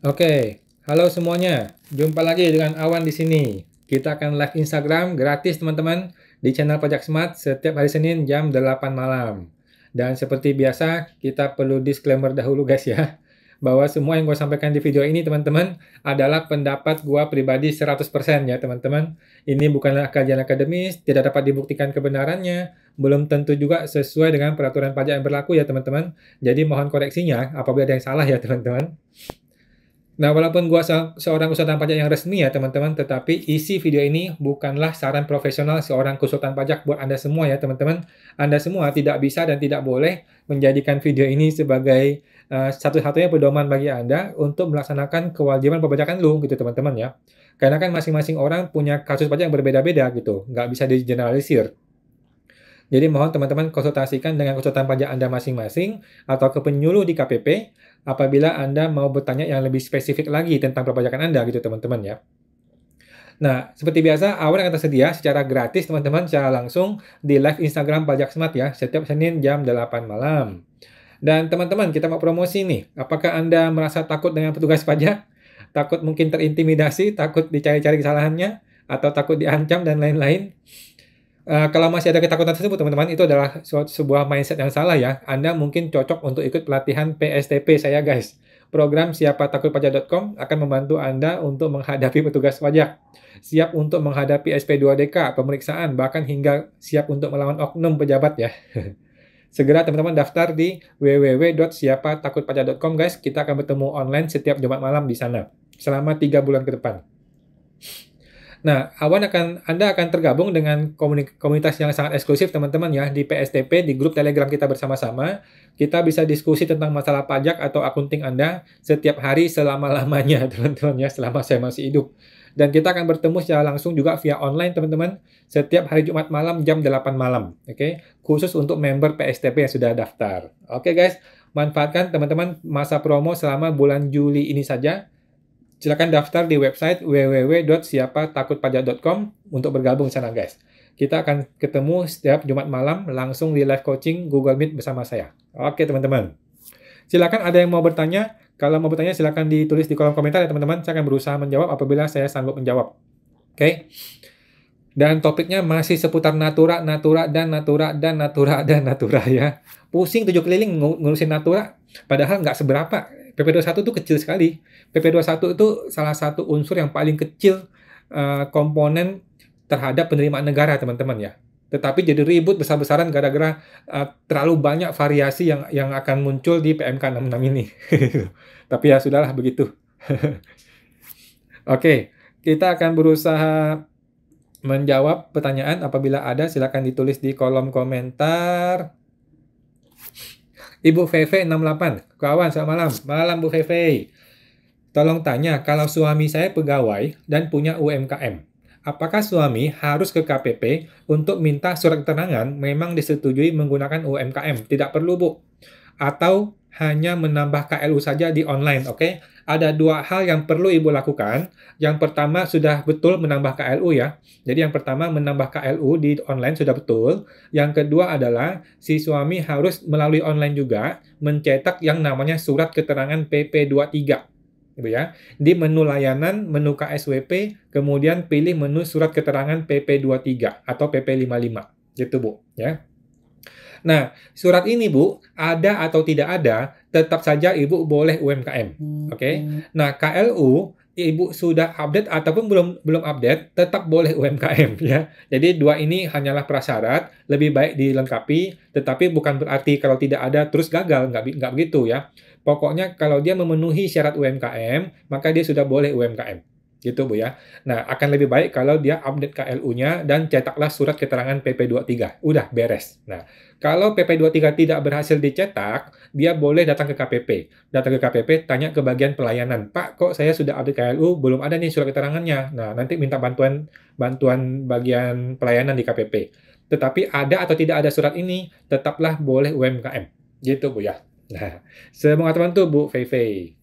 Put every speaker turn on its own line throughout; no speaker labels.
Oke, halo semuanya. Jumpa lagi dengan Awan di sini. Kita akan live Instagram gratis teman-teman di channel Pajak Smart setiap hari Senin jam 8 malam. Dan seperti biasa, kita perlu disclaimer dahulu guys ya. Bahwa semua yang gue sampaikan di video ini teman-teman adalah pendapat gue pribadi 100% ya teman-teman. Ini bukanlah kajian akademis, tidak dapat dibuktikan kebenarannya, belum tentu juga sesuai dengan peraturan pajak yang berlaku ya teman-teman. Jadi mohon koreksinya apabila ada yang salah ya teman-teman. Nah, walaupun gua seorang konsultan pajak yang resmi ya teman-teman, tetapi isi video ini bukanlah saran profesional seorang konsultan pajak buat Anda semua ya teman-teman. Anda semua tidak bisa dan tidak boleh menjadikan video ini sebagai uh, satu-satunya pedoman bagi Anda untuk melaksanakan kewajiban perpajakan lu gitu teman-teman ya. Karena kan masing-masing orang punya kasus pajak yang berbeda-beda gitu, nggak bisa digeneralisir. Jadi mohon teman-teman konsultasikan dengan konsultan pajak Anda masing-masing atau ke penyuluh di KPP apabila Anda mau bertanya yang lebih spesifik lagi tentang perpajakan Anda gitu teman-teman ya. Nah, seperti biasa, awal akan tersedia secara gratis teman-teman secara langsung di live Instagram Pajak Smart ya, setiap Senin jam 8 malam. Dan teman-teman, kita mau promosi nih. Apakah Anda merasa takut dengan petugas pajak? Takut mungkin terintimidasi, takut dicari-cari kesalahannya, atau takut diancam dan lain-lain? Eh, kalau masih ada ketakutan tersebut, teman-teman, itu adalah sebuah mindset yang salah ya. Anda mungkin cocok untuk ikut pelatihan PSTP saya, guys. Program Takut siapa Pajak.com akan membantu Anda untuk menghadapi petugas pajak. Siap untuk menghadapi SP2DK, pemeriksaan, bahkan hingga siap untuk melawan oknum pejabat ya. Segera teman-teman daftar di www.siapatakutpajak.com guys. Kita akan bertemu online setiap Jumat malam di sana. Selama 3 bulan ke depan. Nah, Awan akan Anda akan tergabung dengan komunitas yang sangat eksklusif teman-teman ya di PSTP di grup Telegram kita bersama-sama. Kita bisa diskusi tentang masalah pajak atau akunting Anda setiap hari selama-lamanya teman-teman ya selama saya masih hidup. Dan kita akan bertemu secara langsung juga via online teman-teman setiap hari Jumat malam jam 8 malam, oke? Okay? Khusus untuk member PSTP yang sudah daftar. Oke okay, guys, manfaatkan teman-teman masa promo selama bulan Juli ini saja Silakan daftar di website www.siapatakutpajak.com untuk bergabung sana guys. Kita akan ketemu setiap Jumat malam langsung di live coaching Google Meet bersama saya. Oke teman-teman. Silakan ada yang mau bertanya. Kalau mau bertanya silakan ditulis di kolom komentar ya teman-teman. Saya akan berusaha menjawab apabila saya sanggup menjawab. Oke. Dan topiknya masih seputar natura, natura, dan natura, dan natura, dan natura ya. Pusing tujuh keliling ngurusin natura, padahal nggak seberapa PP21 itu kecil sekali. PP21 itu salah satu unsur yang paling kecil uh, komponen terhadap penerimaan negara, teman-teman ya. Tetapi jadi ribut besar-besaran gara-gara uh, terlalu banyak variasi yang yang akan muncul di PMK 66 ini. Tapi ya sudahlah begitu. Oke, okay, kita akan berusaha menjawab pertanyaan apabila ada silakan ditulis di kolom komentar. Ibu Feve 68, kawan selamat malam. Malam Bu Feve, Tolong tanya, kalau suami saya pegawai dan punya UMKM, apakah suami harus ke KPP untuk minta surat keterangan memang disetujui menggunakan UMKM? Tidak perlu, Bu. Atau hanya menambah KLU saja di online, oke? Okay? Ada dua hal yang perlu Ibu lakukan. Yang pertama sudah betul menambah KLU ya. Jadi yang pertama menambah KLU di online sudah betul. Yang kedua adalah si suami harus melalui online juga mencetak yang namanya surat keterangan PP23 gitu ya. Di menu layanan, menu KSWP, kemudian pilih menu surat keterangan PP23 atau PP55 gitu Bu, ya. Nah, surat ini Bu, ada atau tidak ada, tetap saja Ibu boleh UMKM. Hmm. Oke. Okay? Hmm. Nah, KLU Ibu sudah update ataupun belum belum update, tetap boleh UMKM ya. Jadi dua ini hanyalah prasyarat, lebih baik dilengkapi, tetapi bukan berarti kalau tidak ada terus gagal, nggak nggak begitu ya. Pokoknya kalau dia memenuhi syarat UMKM, maka dia sudah boleh UMKM gitu Bu ya. Nah, akan lebih baik kalau dia update KLU-nya dan cetaklah surat keterangan PP23. Udah beres. Nah, kalau PP23 tidak berhasil dicetak, dia boleh datang ke KPP. Datang ke KPP, tanya ke bagian pelayanan. Pak, kok saya sudah update KLU, belum ada nih surat keterangannya. Nah, nanti minta bantuan bantuan bagian pelayanan di KPP. Tetapi ada atau tidak ada surat ini, tetaplah boleh UMKM. Gitu, Bu ya. Nah, saya mau tuh Bu Fei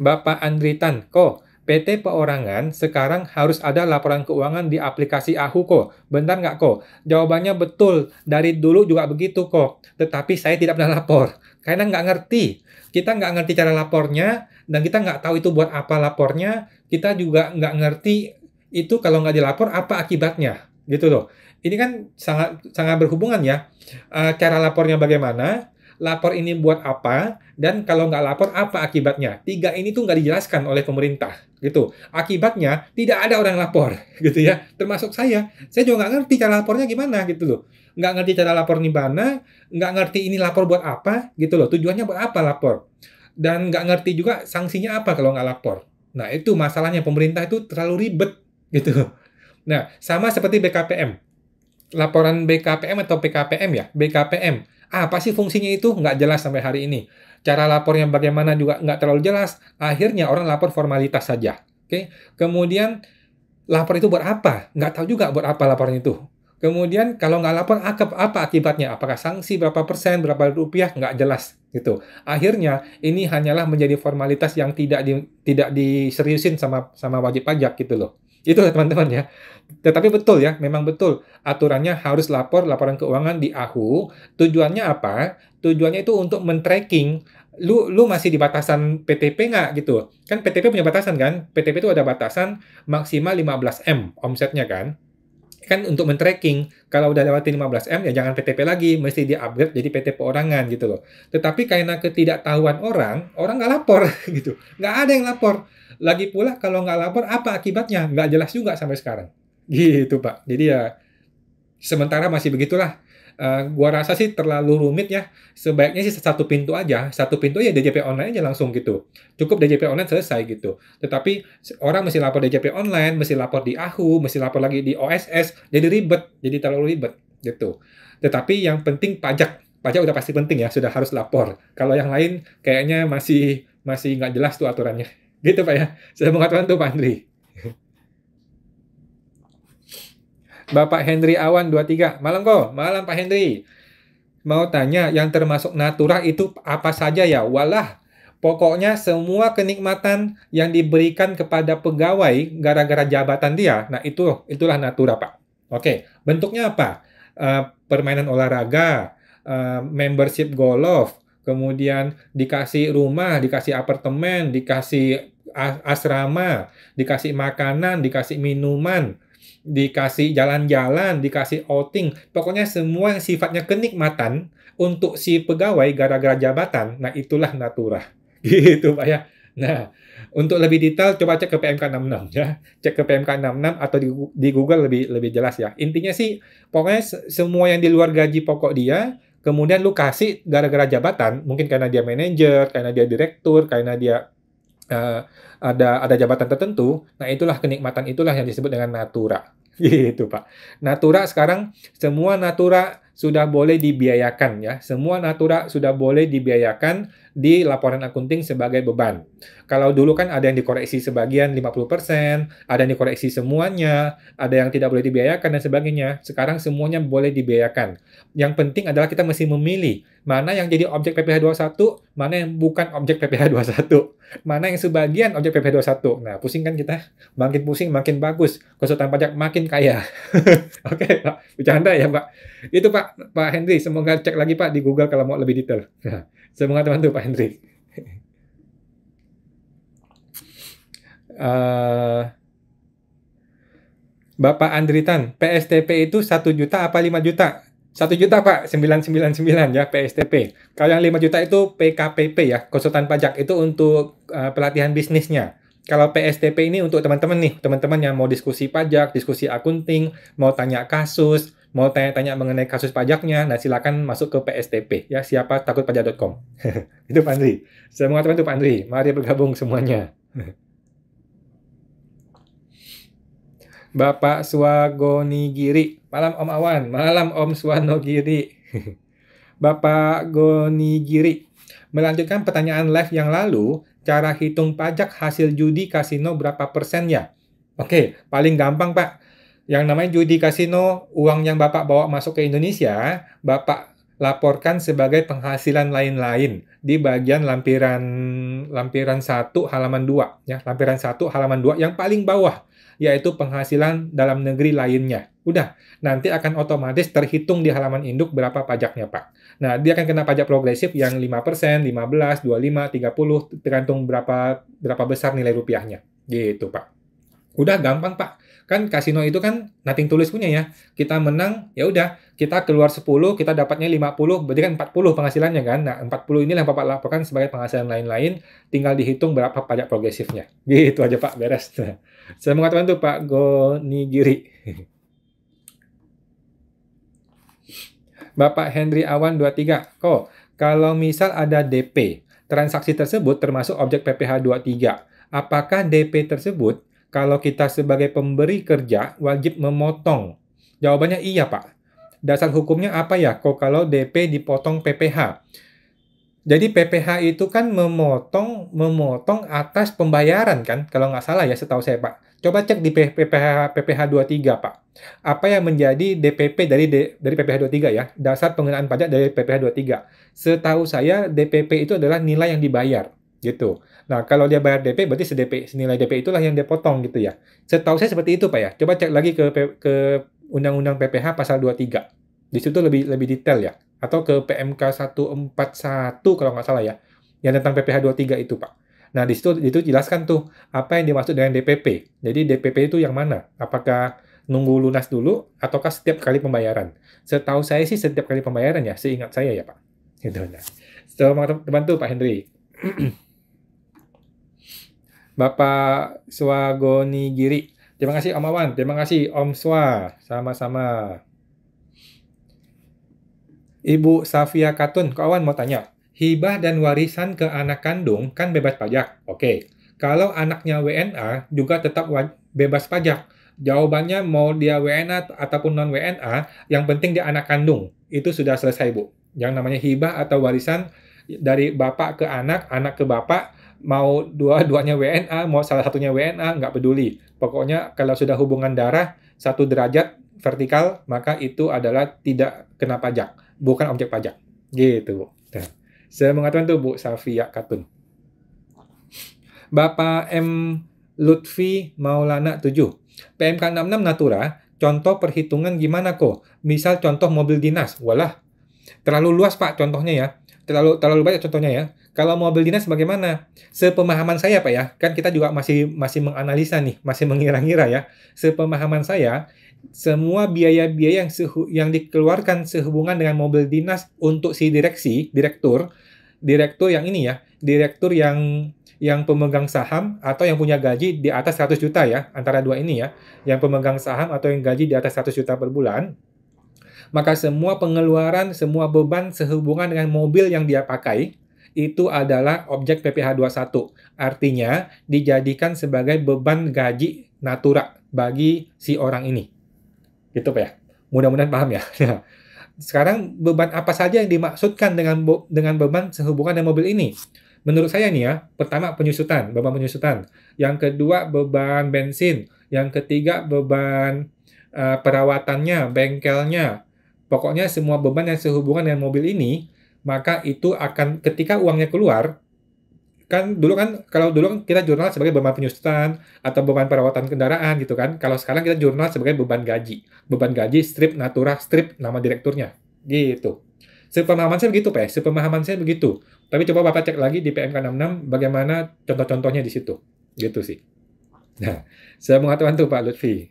Bapak Andri Tan, kok PT Perorangan sekarang harus ada laporan keuangan di aplikasi Ahu kok. Bentar nggak kok? Jawabannya betul. Dari dulu juga begitu kok. Tetapi saya tidak pernah lapor. Karena nggak ngerti. Kita nggak ngerti cara lapornya. Dan kita nggak tahu itu buat apa lapornya. Kita juga nggak ngerti itu kalau nggak dilapor apa akibatnya. Gitu loh. Ini kan sangat sangat berhubungan ya. Eh, cara lapornya bagaimana, lapor ini buat apa, dan kalau nggak lapor apa akibatnya. Tiga ini tuh nggak dijelaskan oleh pemerintah, gitu. Akibatnya tidak ada orang yang lapor, gitu ya. Termasuk saya, saya juga nggak ngerti cara lapornya gimana, gitu loh. Nggak ngerti cara lapor nih mana, nggak ngerti ini lapor buat apa, gitu loh. Tujuannya buat apa lapor? Dan nggak ngerti juga sanksinya apa kalau nggak lapor. Nah, itu masalahnya pemerintah itu terlalu ribet, gitu. Nah, sama seperti BKPM. Laporan BKPM atau PKPM ya, BKPM apa sih fungsinya itu nggak jelas sampai hari ini. Cara lapornya bagaimana juga nggak terlalu jelas. Akhirnya orang lapor formalitas saja. Oke, kemudian lapor itu buat apa? Nggak tahu juga buat apa laporan itu. Kemudian kalau nggak lapor akap apa akibatnya? Apakah sanksi berapa persen, berapa rupiah? Nggak jelas gitu. Akhirnya ini hanyalah menjadi formalitas yang tidak di, tidak diseriusin sama sama wajib pajak gitu loh. Itu ya, teman-teman ya. Tetapi betul ya, memang betul. Aturannya harus lapor laporan keuangan di AHU. Tujuannya apa? Tujuannya itu untuk men-tracking lu lu masih di batasan PTP nggak gitu. Kan PTP punya batasan kan? PTP itu ada batasan maksimal 15M omsetnya kan kan untuk men-tracking kalau udah lewati 15M ya jangan PTP lagi mesti di-upgrade jadi PT perorangan gitu loh tetapi karena ketidaktahuan orang orang nggak lapor gitu nggak ada yang lapor lagi pula kalau nggak lapor apa akibatnya? Nggak jelas juga sampai sekarang. Gitu Pak. Jadi ya sementara masih begitulah. Uh, gua rasa sih terlalu rumit ya. Sebaiknya sih satu pintu aja, satu pintu ya DJP online aja langsung gitu. Cukup DJP online selesai gitu. Tetapi orang mesti lapor DJP online, mesti lapor di AHU, mesti lapor lagi di OSS, jadi ribet, jadi terlalu ribet gitu. Tetapi yang penting pajak, pajak udah pasti penting ya, sudah harus lapor. Kalau yang lain kayaknya masih masih nggak jelas tuh aturannya. Gitu Pak ya. Saya mengatakan tuh Pak Andri. Bapak Henry Awan 23. Malam kok. Malam Pak Henry. Mau tanya yang termasuk natura itu apa saja ya? Walah, pokoknya semua kenikmatan yang diberikan kepada pegawai gara-gara jabatan dia. Nah, itu itulah natura, Pak. Oke, bentuknya apa? Uh, permainan olahraga, uh, membership golf, kemudian dikasih rumah, dikasih apartemen, dikasih asrama, dikasih makanan, dikasih minuman, dikasih jalan-jalan, dikasih outing, pokoknya semua yang sifatnya kenikmatan untuk si pegawai gara-gara jabatan, nah itulah natura. Gitu Pak ya. Nah, untuk lebih detail coba cek ke PMK 66 ya. Cek ke PMK 66 atau di, di Google lebih lebih jelas ya. Intinya sih pokoknya semua yang di luar gaji pokok dia kemudian lu kasih gara-gara jabatan, mungkin karena dia manajer, karena dia direktur, karena dia uh, ada ada jabatan tertentu, nah itulah kenikmatan itulah yang disebut dengan natura. Gitu, Pak. Natura sekarang semua natura sudah boleh dibiayakan ya. Semua natura sudah boleh dibiayakan di laporan akunting sebagai beban. Kalau dulu kan ada yang dikoreksi sebagian 50%, ada yang dikoreksi semuanya, ada yang tidak boleh dibiayakan dan sebagainya. Sekarang semuanya boleh dibiayakan. Yang penting adalah kita mesti memilih mana yang jadi objek PPh 21, mana yang bukan objek PPh 21, mana yang sebagian objek PPh 21. Nah, pusing kan kita? Makin pusing makin bagus. Konsultan pajak makin kaya. Oke, okay, Pak. Bercanda ya, Pak. Itu Pak Pak Henry, semoga cek lagi Pak di Google kalau mau lebih detail. Saya teman Pak Hendrik. uh, Bapak Andritan, PSTP itu 1 juta apa 5 juta? 1 juta Pak, 999 ya PSTP. Kalau yang 5 juta itu PKPP ya, konsultan pajak itu untuk uh, pelatihan bisnisnya. Kalau PSTP ini untuk teman-teman nih, teman-teman yang mau diskusi pajak, diskusi akunting, mau tanya kasus, mau tanya-tanya mengenai kasus pajaknya, nah silakan masuk ke PSTP ya siapa takut pajak.com. itu Pak Andri. Saya mengatakan itu Pak Andri. Mari bergabung semuanya. Bapak Giri, Malam Om Awan, malam Om Giri. Bapak Goni Giri, Melanjutkan pertanyaan live yang lalu, cara hitung pajak hasil judi kasino berapa persennya? Oke, paling gampang Pak yang namanya judi kasino, uang yang Bapak bawa masuk ke Indonesia, Bapak laporkan sebagai penghasilan lain-lain di bagian lampiran lampiran 1 halaman 2 ya, lampiran satu halaman 2 yang paling bawah yaitu penghasilan dalam negeri lainnya. Udah, nanti akan otomatis terhitung di halaman induk berapa pajaknya, Pak. Nah, dia akan kena pajak progresif yang 5%, 15, 25, 30 tergantung berapa berapa besar nilai rupiahnya. Gitu, Pak. Udah gampang, Pak. Kan kasino itu kan nothing tulis punya ya. Kita menang, ya udah, kita keluar 10, kita dapatnya 50, berarti kan 40 penghasilannya kan. Nah, 40 ini yang Bapak laporkan sebagai penghasilan lain-lain, tinggal dihitung berapa pajak progresifnya. Gitu aja Pak, beres. saya mengatakan tuh Pak Goni Giri Bapak Henry Awan 23. Kok, kalau misal ada DP, transaksi tersebut termasuk objek PPh 23. Apakah DP tersebut kalau kita sebagai pemberi kerja wajib memotong? Jawabannya iya, Pak. Dasar hukumnya apa ya kok kalau DP dipotong PPh? Jadi PPh itu kan memotong memotong atas pembayaran kan kalau nggak salah ya setahu saya Pak. Coba cek di PPh PPh 23 Pak. Apa yang menjadi DPP dari dari PPh 23 ya? Dasar pengenaan pajak dari PPh 23. Setahu saya DPP itu adalah nilai yang dibayar gitu. Nah, kalau dia bayar DP, berarti sedp, senilai DP itulah yang dia potong gitu ya. Setahu saya seperti itu, Pak ya. Coba cek lagi ke ke Undang-Undang PPH pasal 23. Di situ lebih lebih detail ya. Atau ke PMK 141 kalau nggak salah ya. Yang tentang PPH 23 itu, Pak. Nah, di situ di situ jelaskan tuh apa yang dimaksud dengan DPP. Jadi DPP itu yang mana? Apakah nunggu lunas dulu ataukah setiap kali pembayaran? Setahu saya sih setiap kali pembayaran ya, seingat saya ya, Pak. Gitu. Nah. So, teman-teman tuh Pak Henry. Bapak Swagoni Giri. Terima kasih Om Awan, terima kasih Om Swa, sama-sama. Ibu Safia Katun, Kak Awan mau tanya, hibah dan warisan ke anak kandung kan bebas pajak, oke. Kalau anaknya WNA juga tetap bebas pajak. Jawabannya mau dia WNA ataupun non WNA, yang penting dia anak kandung. Itu sudah selesai Bu. Yang namanya hibah atau warisan dari bapak ke anak, anak ke bapak, mau dua-duanya WNA, mau salah satunya WNA, nggak peduli. Pokoknya kalau sudah hubungan darah satu derajat vertikal, maka itu adalah tidak kena pajak, bukan objek pajak. Gitu, Bu. Nah, saya mengatakan tuh, Bu Safia Katun. Bapak M. Lutfi Maulana 7. PMK 66 Natura, contoh perhitungan gimana kok? Misal contoh mobil dinas, walah. Terlalu luas Pak contohnya ya. Terlalu terlalu banyak contohnya ya kalau mobil dinas bagaimana? Sepemahaman saya Pak ya, kan kita juga masih masih menganalisa nih, masih mengira-ngira ya. Sepemahaman saya, semua biaya-biaya yang sehu, yang dikeluarkan sehubungan dengan mobil dinas untuk si direksi, direktur, direktur yang ini ya, direktur yang yang pemegang saham atau yang punya gaji di atas 100 juta ya, antara dua ini ya, yang pemegang saham atau yang gaji di atas 100 juta per bulan, maka semua pengeluaran, semua beban sehubungan dengan mobil yang dia pakai itu adalah objek PPh 21. Artinya dijadikan sebagai beban gaji natura bagi si orang ini. Gitu Pak ya. Mudah-mudahan paham ya. ya. Sekarang beban apa saja yang dimaksudkan dengan dengan beban sehubungan dengan mobil ini? Menurut saya nih ya, pertama penyusutan, beban penyusutan. Yang kedua beban bensin, yang ketiga beban uh, perawatannya, bengkelnya. Pokoknya semua beban yang sehubungan dengan mobil ini maka itu akan ketika uangnya keluar kan dulu kan kalau dulu kan kita jurnal sebagai beban penyusutan atau beban perawatan kendaraan gitu kan kalau sekarang kita jurnal sebagai beban gaji beban gaji strip natura strip nama direkturnya gitu sepemahaman saya begitu pak ya. sepemahaman saya begitu tapi coba bapak cek lagi di PMK 66 bagaimana contoh-contohnya di situ gitu sih nah saya mengatakan tuh Pak Lutfi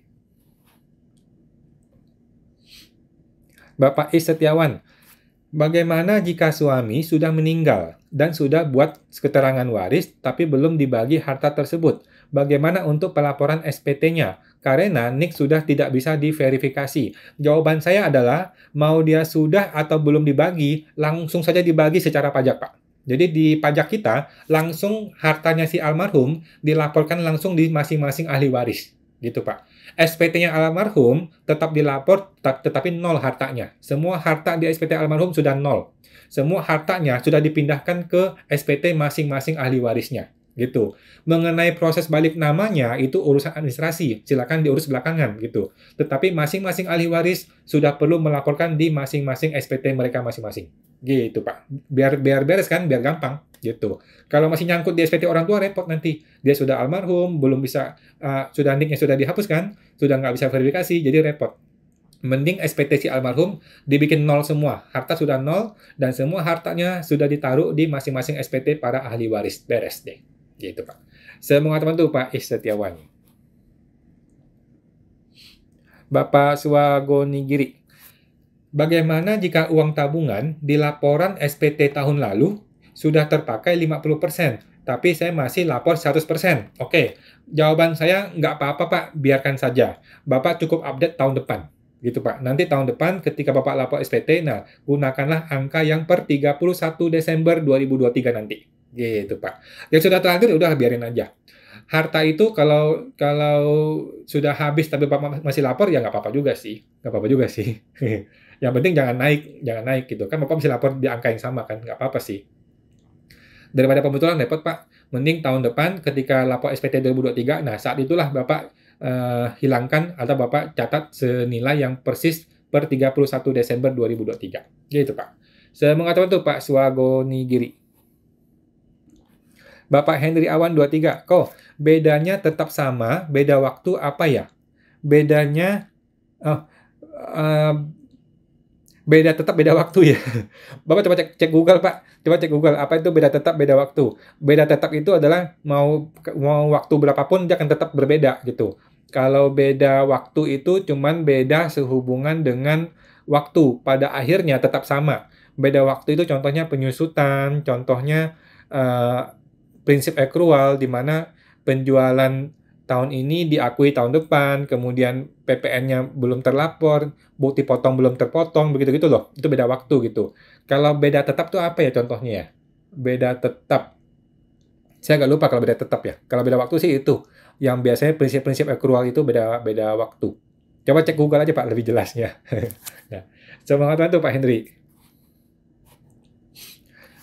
Bapak I Setiawan Bagaimana jika suami sudah meninggal dan sudah buat keterangan waris tapi belum dibagi harta tersebut? Bagaimana untuk pelaporan SPT-nya? Karena Nick sudah tidak bisa diverifikasi. Jawaban saya adalah mau dia sudah atau belum dibagi, langsung saja dibagi secara pajak, Pak. Jadi di pajak kita langsung hartanya si almarhum dilaporkan langsung di masing-masing ahli waris, gitu Pak. SPT-nya almarhum tetap dilapor tetapi nol hartanya. Semua harta di SPT almarhum sudah nol. Semua hartanya sudah dipindahkan ke SPT masing-masing ahli warisnya gitu. Mengenai proses balik namanya itu urusan administrasi, silakan diurus belakangan gitu. Tetapi masing-masing ahli waris sudah perlu melaporkan di masing-masing SPT mereka masing-masing. Gitu, Pak. Biar biar beres kan, biar gampang gitu. Kalau masih nyangkut di SPT orang tua repot nanti. Dia sudah almarhum, belum bisa uh, sudah niknya sudah dihapus kan, sudah nggak bisa verifikasi, jadi repot. Mending SPT si almarhum dibikin nol semua. Harta sudah nol dan semua hartanya sudah ditaruh di masing-masing SPT para ahli waris. Beres deh. Gitu, Pak. Saya teman tuh Pak Istiawan. Bapak Swagonigiri. Bagaimana jika uang tabungan di laporan SPT tahun lalu sudah terpakai 50%, tapi saya masih lapor 100%. Oke, jawaban saya nggak apa-apa Pak, biarkan saja. Bapak cukup update tahun depan. Gitu Pak, nanti tahun depan ketika Bapak lapor SPT, nah gunakanlah angka yang per 31 Desember 2023 nanti. Gitu Pak. Yang sudah terakhir ya udah biarin aja harta itu kalau kalau sudah habis tapi bapak masih lapor ya nggak apa-apa juga sih nggak apa-apa juga sih yang penting jangan naik jangan naik gitu kan bapak masih lapor di angka yang sama kan nggak apa-apa sih daripada pembetulan repot Pak. Mending tahun depan ketika lapor SPT 2023, nah saat itulah Bapak uh, hilangkan atau Bapak catat senilai yang persis per 31 Desember 2023. Gitu Pak. Saya mengatakan itu Pak Giri, Bapak Henry Awan 23. Kok bedanya tetap sama, beda waktu apa ya? Bedanya oh, uh, beda tetap beda waktu ya. Bapak coba cek, cek Google Pak, coba cek Google apa itu beda tetap beda waktu. Beda tetap itu adalah mau mau waktu berapapun dia akan tetap berbeda gitu. Kalau beda waktu itu cuman beda sehubungan dengan waktu. Pada akhirnya tetap sama. Beda waktu itu contohnya penyusutan, contohnya uh, prinsip ekrual di mana penjualan tahun ini diakui tahun depan, kemudian PPN-nya belum terlapor, bukti potong belum terpotong, begitu-gitu loh. Itu beda waktu gitu. Kalau beda tetap tuh apa ya contohnya ya? Beda tetap. Saya agak lupa kalau beda tetap ya. Kalau beda waktu sih itu. Yang biasanya prinsip-prinsip accrual itu beda beda waktu. Coba cek Google aja Pak, lebih jelasnya. nah, semangat tuh Pak Hendri.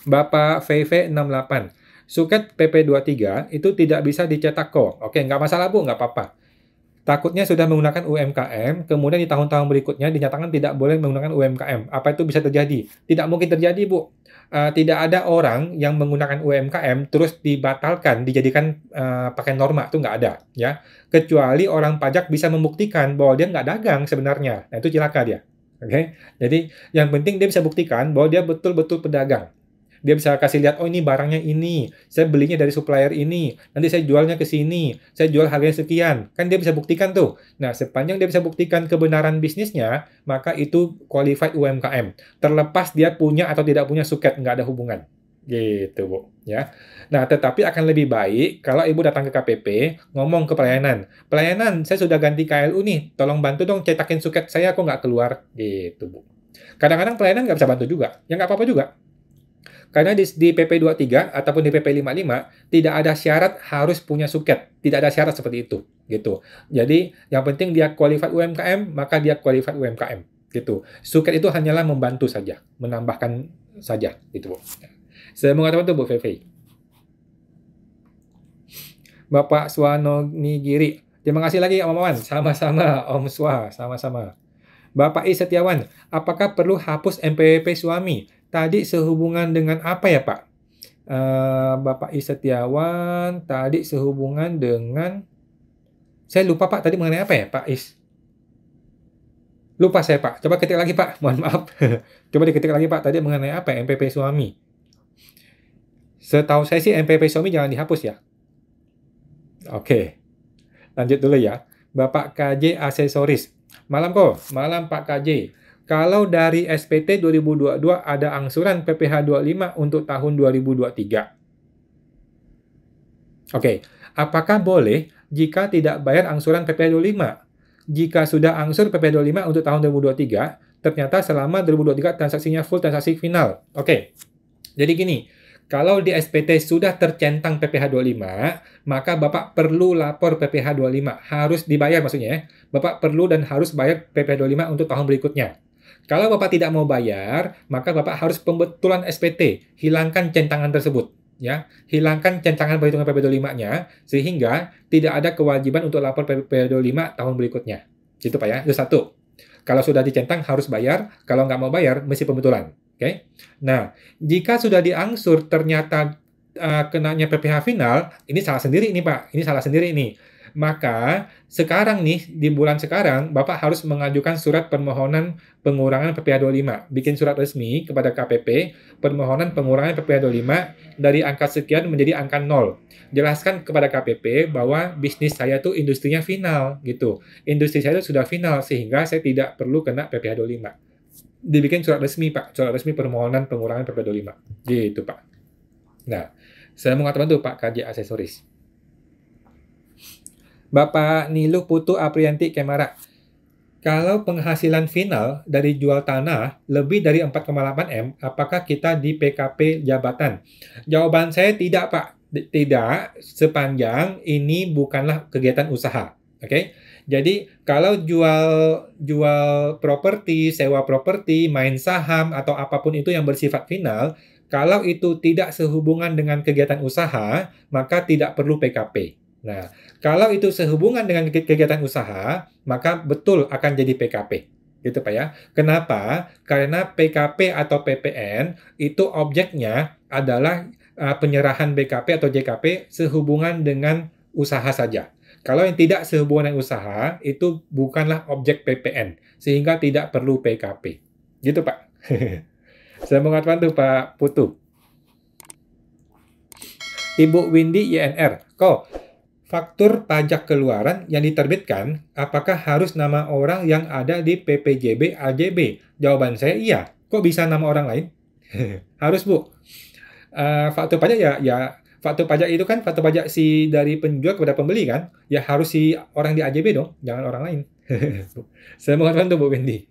Bapak VV68 suket PP23 itu tidak bisa dicetak kok. Oke, nggak masalah Bu, nggak apa-apa. Takutnya sudah menggunakan UMKM, kemudian di tahun-tahun berikutnya dinyatakan tidak boleh menggunakan UMKM. Apa itu bisa terjadi? Tidak mungkin terjadi, Bu. Uh, tidak ada orang yang menggunakan UMKM terus dibatalkan, dijadikan uh, pakai norma itu nggak ada, ya. Kecuali orang pajak bisa membuktikan bahwa dia nggak dagang sebenarnya. Nah itu cilaka dia. Oke, okay? jadi yang penting dia bisa buktikan bahwa dia betul-betul pedagang. Dia bisa kasih lihat, oh ini barangnya ini, saya belinya dari supplier ini, nanti saya jualnya ke sini, saya jual harganya sekian. Kan dia bisa buktikan tuh. Nah, sepanjang dia bisa buktikan kebenaran bisnisnya, maka itu qualified UMKM. Terlepas dia punya atau tidak punya suket, nggak ada hubungan gitu bu ya nah tetapi akan lebih baik kalau ibu datang ke KPP ngomong ke pelayanan pelayanan saya sudah ganti KLU nih tolong bantu dong cetakin suket saya kok nggak keluar gitu bu kadang-kadang pelayanan nggak bisa bantu juga ya nggak apa-apa juga karena di, di PP 23 ataupun di PP 55 tidak ada syarat harus punya suket, tidak ada syarat seperti itu gitu. Jadi yang penting dia qualified UMKM, maka dia qualified UMKM gitu. Suket itu hanyalah membantu saja, menambahkan saja gitu. Saya mengatakan itu Bu Fefe. Bapak Swano Nigiri. Terima kasih lagi Om Wawan. Sama-sama Om Swa, sama-sama. Bapak I Setiawan, apakah perlu hapus MPP suami? tadi sehubungan dengan apa ya Pak? Uh, Bapak Isetiawan tadi sehubungan dengan saya lupa Pak tadi mengenai apa ya Pak Is? Lupa saya Pak. Coba ketik lagi Pak. Mohon maaf. Coba diketik lagi Pak. Tadi mengenai apa? Ya, MPP suami. Setahu saya sih MPP suami jangan dihapus ya. Oke. Lanjut dulu ya. Bapak KJ aksesoris. Malam kok. Malam Pak KJ kalau dari SPT 2022 ada angsuran PPh 25 untuk tahun 2023. Oke, apakah boleh jika tidak bayar angsuran PPh 25? Jika sudah angsur PPh 25 untuk tahun 2023, ternyata selama 2023 transaksinya full transaksi final. Oke. Jadi gini, kalau di SPT sudah tercentang PPh 25, maka Bapak perlu lapor PPh 25. Harus dibayar maksudnya ya. Bapak perlu dan harus bayar PPh 25 untuk tahun berikutnya. Kalau Bapak tidak mau bayar, maka Bapak harus pembetulan SPT, hilangkan centangan tersebut. Ya, hilangkan centangan perhitungan PP25 nya sehingga tidak ada kewajiban untuk lapor pp lima tahun berikutnya. Gitu Pak ya. Itu satu. Kalau sudah dicentang harus bayar, kalau nggak mau bayar mesti pembetulan. Oke. Okay? Nah, jika sudah diangsur ternyata uh, kenanya PPH final, ini salah sendiri ini Pak. Ini salah sendiri ini. Maka sekarang nih di bulan sekarang Bapak harus mengajukan surat permohonan pengurangan PPh 25. Bikin surat resmi kepada KPP permohonan pengurangan PPh 25 dari angka sekian menjadi angka 0. Jelaskan kepada KPP bahwa bisnis saya tuh industrinya final gitu. Industri saya itu sudah final sehingga saya tidak perlu kena PPh 25 dibikin surat resmi Pak, surat resmi permohonan pengurangan PPh 25 Gitu Pak. Nah, saya mau mengatakan tuh Pak KJ aksesoris. Bapak Nilu Putu Aprianti Kemara. Kalau penghasilan final dari jual tanah lebih dari 4,8 M, apakah kita di PKP jabatan? Jawaban saya tidak, Pak. Tidak, sepanjang ini bukanlah kegiatan usaha. Oke. Okay? Jadi kalau jual jual properti, sewa properti, main saham atau apapun itu yang bersifat final, kalau itu tidak sehubungan dengan kegiatan usaha, maka tidak perlu PKP. Nah, kalau itu sehubungan dengan kegiatan usaha, maka betul akan jadi PKP gitu Pak ya. Kenapa? Karena PKP atau PPN itu objeknya adalah uh, penyerahan BKP atau JKP sehubungan dengan usaha saja. Kalau yang tidak sehubungan dengan usaha itu bukanlah objek PPN sehingga tidak perlu PKP. Gitu Pak. Saya mengatakan tuh Pak Putu. Ibu Windy YNR. Kok faktur pajak keluaran yang diterbitkan apakah harus nama orang yang ada di PPJB AJB? Jawaban saya iya. Kok bisa nama orang lain? harus, Bu. Uh, faktur pajak ya ya faktur pajak itu kan faktur pajak si dari penjual kepada pembeli kan? Ya harus si orang di AJB dong, jangan orang lain. saya mohon bantu Bu Wendy.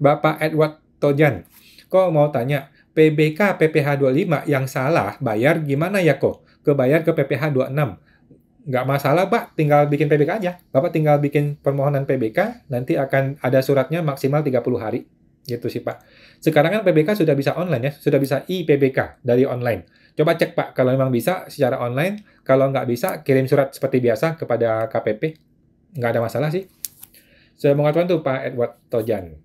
Bapak Edward Tojan, kok mau tanya, PBK PPH 25 yang salah bayar gimana ya kok? kebayar ke PPh 26. Nggak masalah, Pak, tinggal bikin PBK aja. Bapak tinggal bikin permohonan PBK, nanti akan ada suratnya maksimal 30 hari. Gitu sih, Pak. Sekarang kan PBK sudah bisa online ya, sudah bisa IPBK dari online. Coba cek, Pak, kalau memang bisa secara online, kalau nggak bisa, kirim surat seperti biasa kepada KPP. Nggak ada masalah sih. Saya mengatakan tuh Pak Edward Tojan.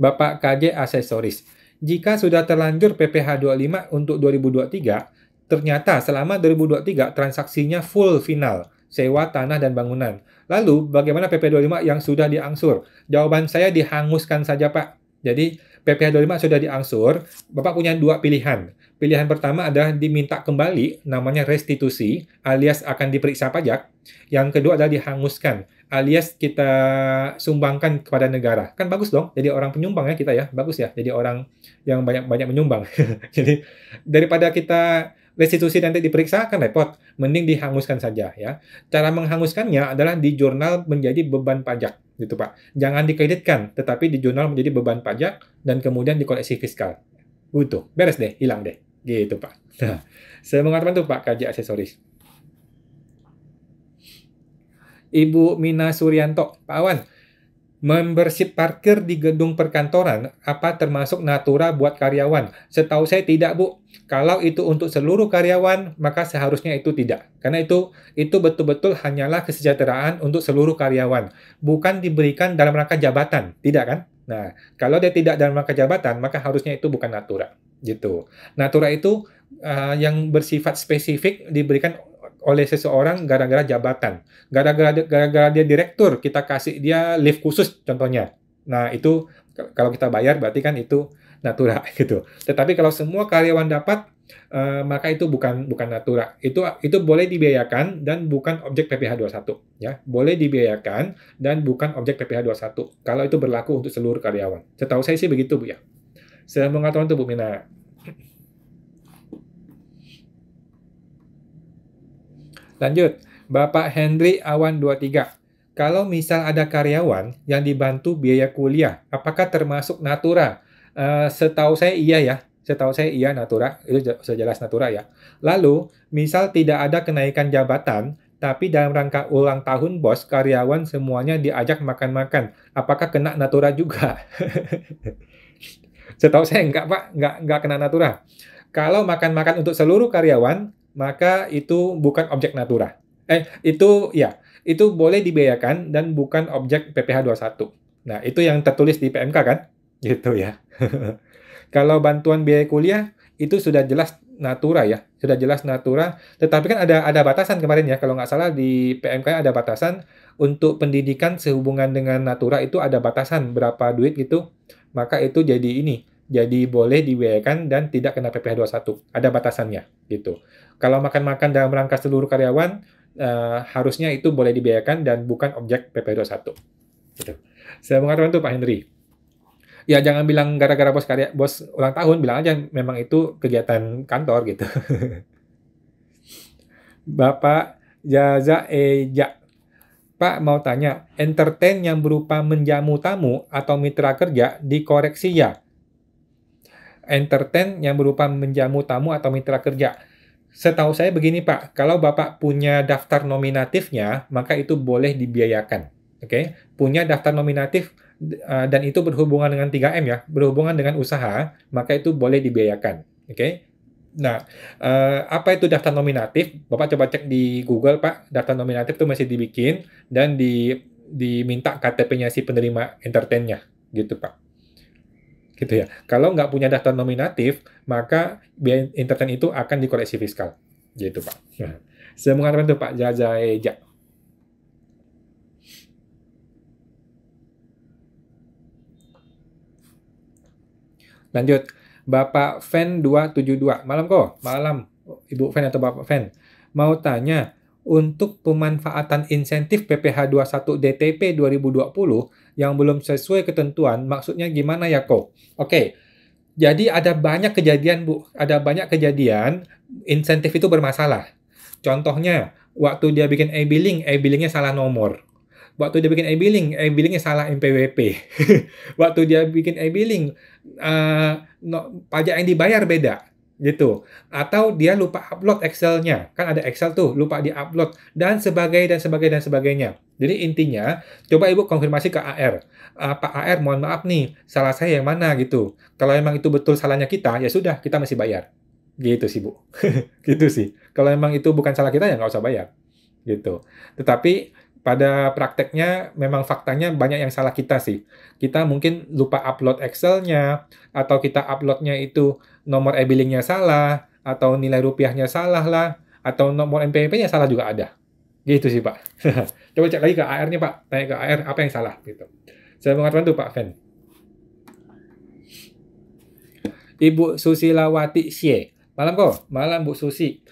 Bapak KJ Aksesoris jika sudah terlanjur PPH 25 untuk 2023, ternyata selama 2023 transaksinya full final, sewa tanah dan bangunan. Lalu bagaimana PPH 25 yang sudah diangsur? Jawaban saya dihanguskan saja Pak. Jadi PPH 25 sudah diangsur, Bapak punya dua pilihan. Pilihan pertama adalah diminta kembali, namanya restitusi, alias akan diperiksa pajak. Yang kedua adalah dihanguskan, alias kita sumbangkan kepada negara. Kan bagus dong, jadi orang penyumbang ya kita ya, bagus ya, jadi orang yang banyak-banyak menyumbang. jadi daripada kita restitusi nanti diperiksa kan repot, mending dihanguskan saja ya. Cara menghanguskannya adalah di jurnal menjadi beban pajak gitu Pak. Jangan dikreditkan, tetapi di jurnal menjadi beban pajak dan kemudian dikoleksi fiskal. Butuh, beres deh, hilang deh. Gitu Pak. Nah, saya mengatakan tuh Pak kaji aksesoris. Ibu Mina Suryanto, Pak Awan, membership parkir di gedung perkantoran apa termasuk natura buat karyawan? Setahu saya tidak, Bu. Kalau itu untuk seluruh karyawan, maka seharusnya itu tidak. Karena itu itu betul-betul hanyalah kesejahteraan untuk seluruh karyawan, bukan diberikan dalam rangka jabatan, tidak kan? Nah, kalau dia tidak dalam rangka jabatan, maka harusnya itu bukan natura gitu. Natura itu uh, yang bersifat spesifik diberikan oleh seseorang gara-gara jabatan, gara-gara gara-gara dia direktur kita kasih dia lift khusus contohnya. Nah itu kalau kita bayar berarti kan itu natura gitu. Tetapi kalau semua karyawan dapat Uh, maka itu bukan bukan natura. Itu itu boleh dibiayakan dan bukan objek PPh 21 ya. Boleh dibiayakan dan bukan objek PPh 21 kalau itu berlaku untuk seluruh karyawan. Setahu saya sih begitu Bu ya. Saya mengatakan itu Bu Mina. Lanjut, Bapak Henry Awan 23. Kalau misal ada karyawan yang dibantu biaya kuliah, apakah termasuk natura? Uh, setahu saya iya ya, setahu saya iya natura, itu sejelas natura ya. Lalu, misal tidak ada kenaikan jabatan, tapi dalam rangka ulang tahun bos, karyawan semuanya diajak makan-makan. Apakah kena natura juga? Setahu saya enggak Pak, enggak enggak kena natura. Kalau makan-makan untuk seluruh karyawan, maka itu bukan objek natura. Eh, itu ya, itu boleh dibayarkan dan bukan objek PPh 21. Nah, itu yang tertulis di PMK kan? Gitu ya. Kalau bantuan biaya kuliah itu sudah jelas natura ya, sudah jelas natura, tetapi kan ada ada batasan kemarin ya, kalau nggak salah di PMK ada batasan untuk pendidikan sehubungan dengan natura itu ada batasan berapa duit gitu maka itu jadi ini, jadi boleh dibiayakan dan tidak kena PPh 21. Ada batasannya gitu. Kalau makan-makan dalam rangka seluruh karyawan uh, harusnya itu boleh dibiayakan dan bukan objek PPh 21. Gitu. Saya mengatakan itu Pak Henry ya jangan bilang gara-gara bos karya bos ulang tahun bilang aja memang itu kegiatan kantor gitu Bapak Jaza Eja Pak mau tanya, entertain yang berupa menjamu tamu atau mitra kerja dikoreksi ya? Entertain yang berupa menjamu tamu atau mitra kerja. Setahu saya begini Pak, kalau Bapak punya daftar nominatifnya, maka itu boleh dibiayakan. Oke, okay? punya daftar nominatif eh, dan itu berhubungan dengan 3M ya, berhubungan dengan usaha, maka itu boleh dibiayakan. Oke, okay? Nah, eh, apa itu daftar nominatif? Bapak coba cek di Google, Pak. Daftar nominatif itu masih dibikin dan di, diminta KTP-nya si penerima entertainnya, gitu, Pak. Gitu ya. Kalau nggak punya daftar nominatif, maka biaya entertain itu akan dikoreksi fiskal, gitu, Pak. Nah, saya mengatakan itu, Pak Jajaeja. Lanjut, Bapak Fan 272. Malam kok, malam Ibu Fan atau Bapak Fan. Mau tanya, untuk pemanfaatan insentif PPh 21 DTP 2020 yang belum sesuai ketentuan, maksudnya gimana ya kok? Oke, jadi ada banyak kejadian Bu, ada banyak kejadian insentif itu bermasalah. Contohnya, waktu dia bikin e-billing, e-billingnya salah nomor. Waktu dia bikin e-billing, e-billingnya salah MPWP. waktu dia bikin e-billing, Eh, no, pajak yang dibayar beda gitu atau dia lupa upload Excelnya, kan ada Excel tuh lupa di upload dan sebagai dan sebagai dan sebagainya jadi intinya coba ibu konfirmasi ke AR uh, ah, Pak AR mohon maaf nih salah saya yang mana gitu kalau emang itu betul salahnya kita ya sudah kita masih bayar gitu sih bu gitu sih kalau emang itu bukan salah kita ya nggak usah bayar gitu tetapi pada prakteknya memang faktanya banyak yang salah kita sih. Kita mungkin lupa upload Excel-nya, atau kita uploadnya itu nomor e billingnya salah, atau nilai rupiahnya salah lah, atau nomor NPWP-nya salah juga ada. Gitu sih Pak. Coba cek lagi ke AR-nya Pak, tanya ke AR apa yang salah gitu. Saya mengatakan itu Pak Fen. Ibu Susi Lawati Sye. Malam kok, malam Bu Susi.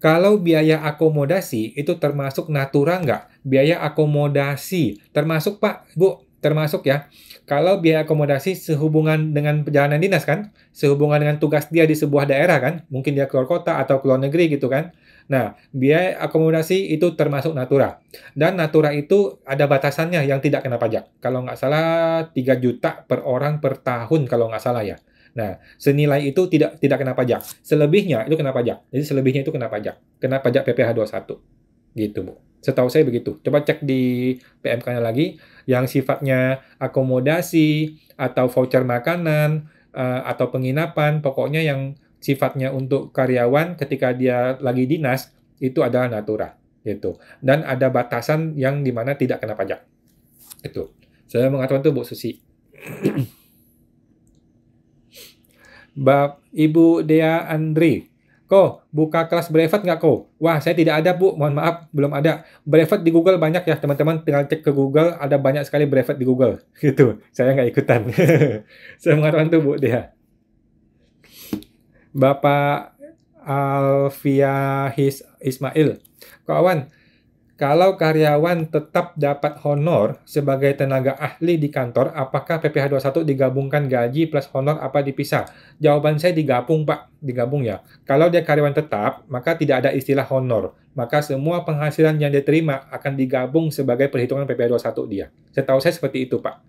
Kalau biaya akomodasi itu termasuk natura nggak? biaya akomodasi termasuk Pak Bu termasuk ya. Kalau biaya akomodasi sehubungan dengan perjalanan dinas kan, sehubungan dengan tugas dia di sebuah daerah kan, mungkin dia keluar kota atau keluar negeri gitu kan. Nah, biaya akomodasi itu termasuk Natura. Dan Natura itu ada batasannya yang tidak kena pajak. Kalau nggak salah 3 juta per orang per tahun kalau nggak salah ya. Nah, senilai itu tidak tidak kena pajak. Selebihnya itu kena pajak. Jadi selebihnya itu kena pajak. Kena pajak PPh 21. Gitu, Bu. Setahu saya begitu. Coba cek di PMK-nya lagi yang sifatnya akomodasi atau voucher makanan eh, atau penginapan, pokoknya yang sifatnya untuk karyawan ketika dia lagi dinas itu adalah natura gitu. Dan ada batasan yang dimana tidak kena pajak. Itu. Saya mengatakan itu Bu Susi. Bab Ibu Dea Andri Ko, buka kelas brevet nggak ko? Wah, saya tidak ada bu, mohon maaf, belum ada. Brevet di Google banyak ya teman-teman, tinggal cek ke Google, ada banyak sekali brevet di Google. Gitu, saya nggak ikutan. saya mengatakan itu bu dia. Bapak Alfiah His Ismail, kawan, kalau karyawan tetap dapat honor sebagai tenaga ahli di kantor, apakah PPh 21 digabungkan gaji plus honor apa dipisah? Jawaban saya digabung, Pak. Digabung ya. Kalau dia karyawan tetap, maka tidak ada istilah honor. Maka semua penghasilan yang diterima akan digabung sebagai perhitungan PPh 21 dia. Setahu saya seperti itu, Pak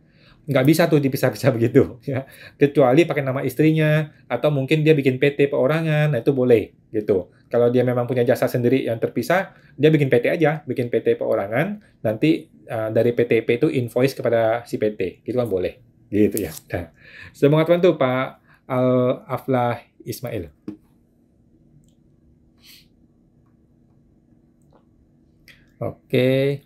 nggak bisa tuh dipisah-pisah begitu ya kecuali pakai nama istrinya atau mungkin dia bikin PT perorangan nah itu boleh gitu kalau dia memang punya jasa sendiri yang terpisah dia bikin PT aja bikin PT perorangan nanti uh, dari PTP itu invoice kepada si PT gitu kan boleh gitu ya nah semangat mengatakan Pak Al Aflah Ismail Oke,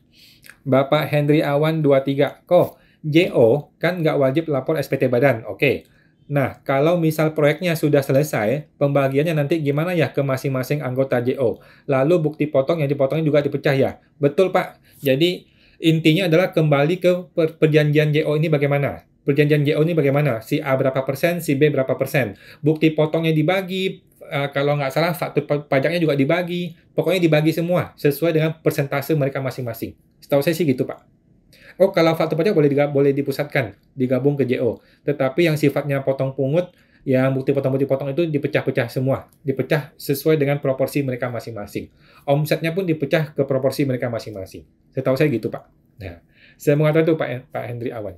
Bapak Henry Awan 23. Kok JO kan nggak wajib lapor SPT badan, oke. Okay. Nah, kalau misal proyeknya sudah selesai, pembagiannya nanti gimana ya ke masing-masing anggota JO? Lalu bukti potong yang dipotongnya juga dipecah ya? Betul, Pak. Jadi, intinya adalah kembali ke perjanjian JO ini bagaimana? Perjanjian JO ini bagaimana? Si A berapa persen, si B berapa persen? Bukti potongnya dibagi, e, kalau nggak salah faktur pajaknya juga dibagi. Pokoknya dibagi semua sesuai dengan persentase mereka masing-masing. Setahu saya sih gitu, Pak oh kalau faktor pajak boleh digab, boleh dipusatkan, digabung ke JO. Tetapi yang sifatnya potong pungut, yang bukti potong-bukti potong itu dipecah-pecah semua, dipecah sesuai dengan proporsi mereka masing-masing. Omsetnya pun dipecah ke proporsi mereka masing-masing. Setahu saya gitu, Pak. Nah, saya mengatakan itu Pak Pak Hendri Awan.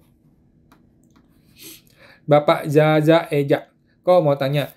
Bapak Zaza Eja, kok mau tanya,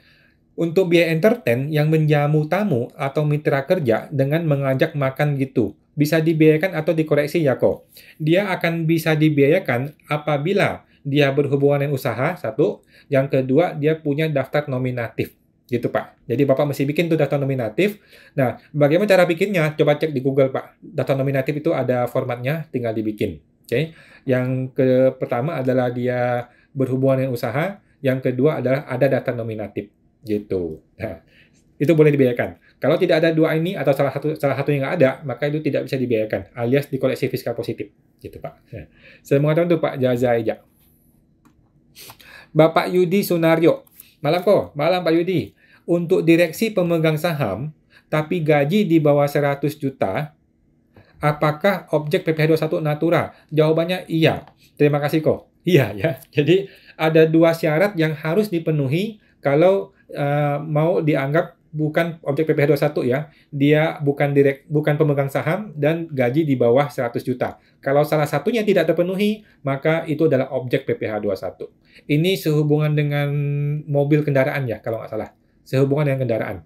untuk biaya entertain yang menjamu tamu atau mitra kerja dengan mengajak makan gitu, bisa dibiayakan atau dikoreksi ya kok. Dia akan bisa dibiayakan apabila dia berhubungan dengan usaha, satu. Yang kedua, dia punya daftar nominatif. Gitu, Pak. Jadi, Bapak mesti bikin tuh daftar nominatif. Nah, bagaimana cara bikinnya? Coba cek di Google, Pak. Daftar nominatif itu ada formatnya, tinggal dibikin. Oke. Okay? Yang ke pertama adalah dia berhubungan dengan usaha. Yang kedua adalah ada daftar nominatif. Gitu. Nah, itu boleh dibiayakan. Kalau tidak ada dua ini atau salah satu salah satunya nggak ada, maka itu tidak bisa dibiayakan, alias dikoleksi fiskal positif. Gitu Pak. Ya. Saya mengatakan itu Pak Jaza Eja. Bapak Yudi Sunario. Malam kok, malam Pak Yudi. Untuk direksi pemegang saham, tapi gaji di bawah 100 juta, apakah objek PPh 21 natura? Jawabannya iya. Terima kasih kok. Iya ya. Jadi ada dua syarat yang harus dipenuhi kalau uh, mau dianggap bukan objek PPh 21 ya, dia bukan direk, bukan pemegang saham dan gaji di bawah 100 juta. Kalau salah satunya tidak terpenuhi, maka itu adalah objek PPh 21. Ini sehubungan dengan mobil kendaraan ya, kalau nggak salah. Sehubungan dengan kendaraan.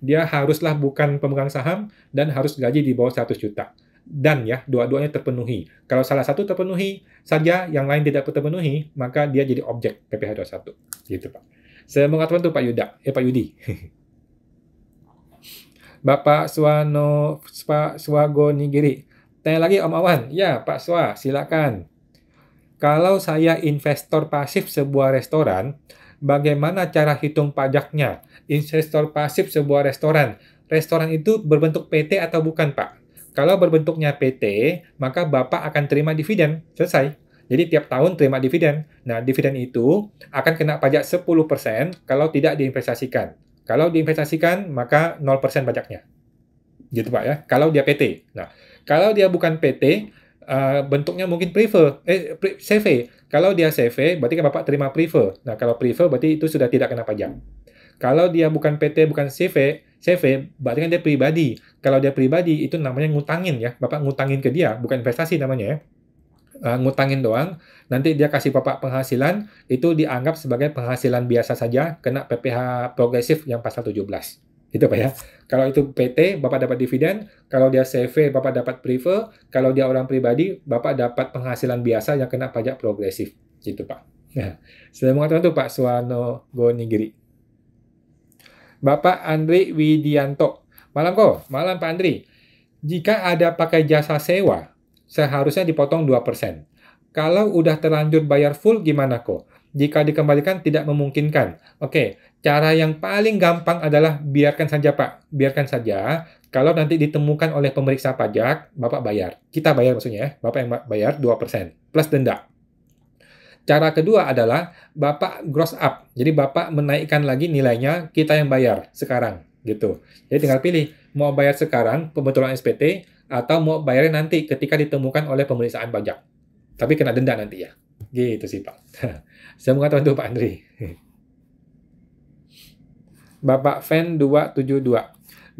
Dia haruslah bukan pemegang saham dan harus gaji di bawah 100 juta. Dan ya, dua-duanya terpenuhi. Kalau salah satu terpenuhi saja, yang lain tidak terpenuhi, maka dia jadi objek PPh 21. Gitu Pak. Saya mengatakan itu Pak Yuda, eh Pak Yudi. Bapak Suwano Pak Suwago Nigiri. Tanya lagi Om Awan. Ya, Pak Suwah, silakan. Kalau saya investor pasif sebuah restoran, bagaimana cara hitung pajaknya? Investor pasif sebuah restoran. Restoran itu berbentuk PT atau bukan, Pak? Kalau berbentuknya PT, maka Bapak akan terima dividen. Selesai. Jadi tiap tahun terima dividen. Nah, dividen itu akan kena pajak 10% kalau tidak diinvestasikan. Kalau diinvestasikan, maka 0% pajaknya. Gitu Pak ya. Kalau dia PT. Nah, kalau dia bukan PT, uh, eh, bentuknya mungkin prefer, eh, pre CV. Kalau dia CV, berarti kan Bapak terima prefer. Nah, kalau prefer berarti itu sudah tidak kena pajak. Kalau dia bukan PT, bukan CV, CV berarti kan dia pribadi. Kalau dia pribadi, itu namanya ngutangin ya. Bapak ngutangin ke dia, bukan investasi namanya ya uh, ngutangin doang, nanti dia kasih bapak penghasilan, itu dianggap sebagai penghasilan biasa saja, kena PPh progresif yang pasal 17. Itu Pak ya. Kalau itu PT, Bapak dapat dividen. Kalau dia CV, Bapak dapat prefer. E, kalau dia orang pribadi, Bapak dapat penghasilan biasa yang kena pajak progresif. itu Pak. Nah, saya mengatakan itu Pak Suwano Gonigiri. Bapak Andri Widianto. Malam kok, malam Pak Andri. Jika ada pakai jasa sewa, seharusnya dipotong 2%. Kalau udah terlanjur bayar full gimana kok? Jika dikembalikan tidak memungkinkan. Oke, cara yang paling gampang adalah biarkan saja Pak. Biarkan saja. Kalau nanti ditemukan oleh pemeriksa pajak, Bapak bayar. Kita bayar maksudnya ya. Bapak yang bayar 2% plus denda. Cara kedua adalah Bapak gross up. Jadi Bapak menaikkan lagi nilainya, kita yang bayar sekarang gitu. Jadi tinggal pilih mau bayar sekarang pembetulan SPT atau mau bayarnya nanti ketika ditemukan oleh pemeriksaan pajak. Tapi kena denda nanti ya. Gitu sih Pak. Saya mau ngatakan itu Pak Andri. Bapak Fan 272.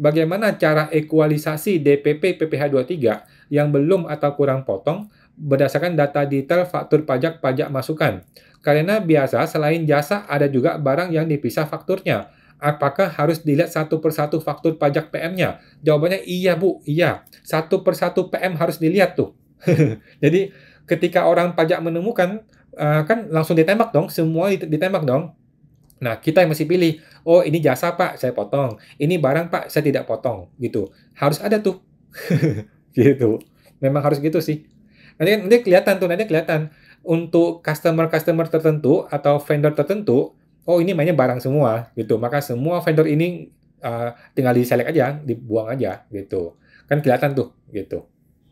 Bagaimana cara ekualisasi DPP PPh 23 yang belum atau kurang potong berdasarkan data detail faktur pajak pajak masukan? Karena biasa selain jasa ada juga barang yang dipisah fakturnya apakah harus dilihat satu persatu faktur pajak PM-nya? Jawabannya iya Bu, iya. Satu persatu PM harus dilihat tuh. Jadi ketika orang pajak menemukan, uh, kan langsung ditembak dong, semua ditembak dong. Nah, kita yang masih pilih, oh ini jasa Pak, saya potong. Ini barang Pak, saya tidak potong. Gitu. Harus ada tuh. gitu. Memang harus gitu sih. Nanti, nanti kelihatan tuh, nanti kelihatan. Untuk customer-customer tertentu atau vendor tertentu, oh ini mainnya barang semua gitu maka semua vendor ini uh, tinggal di aja dibuang aja gitu kan kelihatan tuh gitu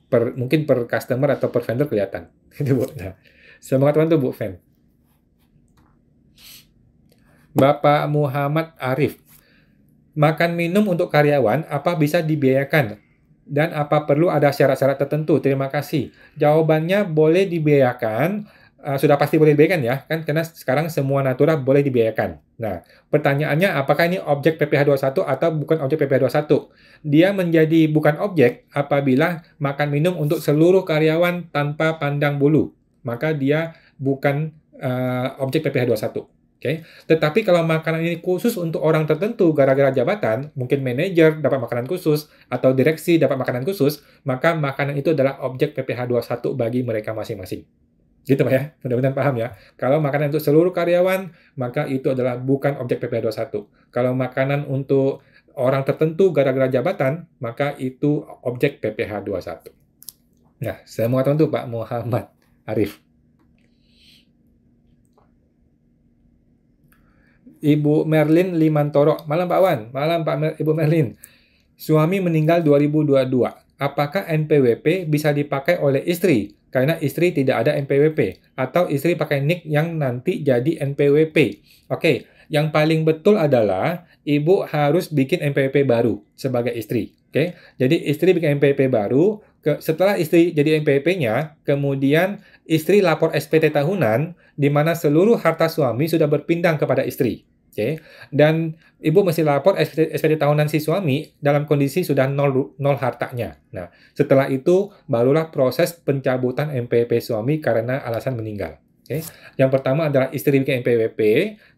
per mungkin per customer atau per vendor kelihatan itu bu nah semangat bantu bu fan Bapak Muhammad Arif makan minum untuk karyawan apa bisa dibiayakan dan apa perlu ada syarat-syarat tertentu terima kasih jawabannya boleh dibiayakan uh, sudah pasti boleh dibiayakan ya, kan? Karena sekarang semua natura boleh dibiayakan. Nah, pertanyaannya apakah ini objek PPh 21 atau bukan objek PPh 21? Dia menjadi bukan objek apabila makan minum untuk seluruh karyawan tanpa pandang bulu. Maka dia bukan uh, objek PPh 21. Oke, okay? tetapi kalau makanan ini khusus untuk orang tertentu gara-gara jabatan, mungkin manajer dapat makanan khusus atau direksi dapat makanan khusus, maka makanan itu adalah objek PPh 21 bagi mereka masing-masing. Gitu Pak ya, mudah-mudahan paham ya. Kalau makanan untuk seluruh karyawan, maka itu adalah bukan objek PPh 21. Kalau makanan untuk orang tertentu gara-gara jabatan, maka itu objek PPh 21. Nah, saya mau tentu Pak Muhammad Arif. Ibu Merlin Limantoro. Malam Pak Wan, malam Pak Mer Ibu Merlin. Suami meninggal 2022. Apakah NPWP bisa dipakai oleh istri? karena istri tidak ada NPWP atau istri pakai nick yang nanti jadi NPWP. Oke, yang paling betul adalah ibu harus bikin NPWP baru sebagai istri. Oke, jadi istri bikin NPWP baru. Ke, setelah istri jadi NPWP-nya, kemudian istri lapor SPT tahunan di mana seluruh harta suami sudah berpindah kepada istri. Oke. Okay. Dan ibu mesti lapor SPT, tahunan si suami dalam kondisi sudah nol, nol hartanya. Nah, setelah itu barulah proses pencabutan MPP suami karena alasan meninggal. Oke. Okay. Yang pertama adalah istri bikin MPWP,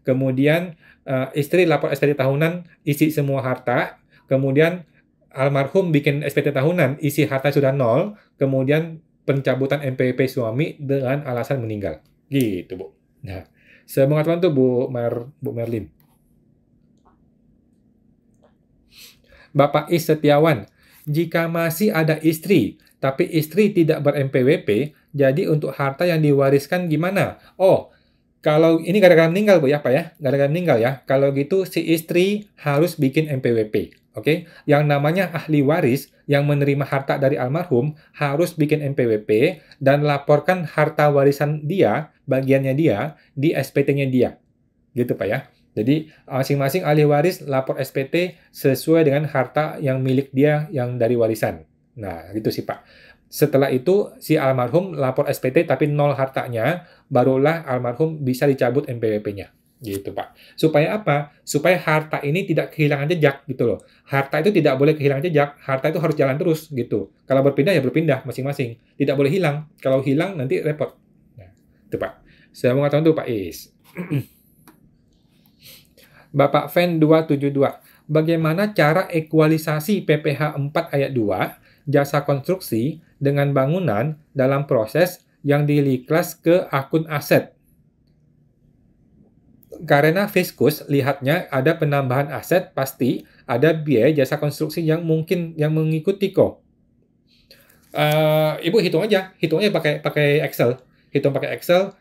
kemudian uh, istri lapor SPT tahunan isi semua harta, kemudian almarhum bikin SPT tahunan isi harta sudah nol, kemudian pencabutan MPP suami dengan alasan meninggal. Gitu, Bu. Nah, saya mengatakan tuh Bu Mer Bu Merlin. Bapak Is Setiawan, jika masih ada istri, tapi istri tidak ber-MPWP, jadi untuk harta yang diwariskan gimana? Oh, kalau ini gara-gara meninggal Bu ya Pak ya, gara-gara meninggal ya. Kalau gitu si istri harus bikin MPWP. Oke, okay? yang namanya ahli waris yang menerima harta dari almarhum harus bikin npwp dan laporkan harta warisan dia, bagiannya dia di SPT-nya dia. Gitu Pak ya. Jadi masing-masing ahli waris lapor SPT sesuai dengan harta yang milik dia yang dari warisan. Nah, gitu sih Pak. Setelah itu si almarhum lapor SPT tapi nol hartanya, barulah almarhum bisa dicabut npwp nya gitu Pak. Supaya apa? Supaya harta ini tidak kehilangan jejak gitu loh. Harta itu tidak boleh kehilangan jejak, harta itu harus jalan terus gitu. Kalau berpindah ya berpindah masing-masing, tidak boleh hilang. Kalau hilang nanti repot. Nah, itu Pak. Saya mau ngatakan tuh Pak Is. Bapak Fan 272. Bagaimana cara ekualisasi PPH 4 ayat 2 jasa konstruksi dengan bangunan dalam proses yang diliklas ke akun aset karena fiskus lihatnya ada penambahan aset pasti ada biaya jasa konstruksi yang mungkin yang mengikuti kok. Uh, ibu hitung aja, hitungnya pakai pakai Excel, hitung pakai Excel.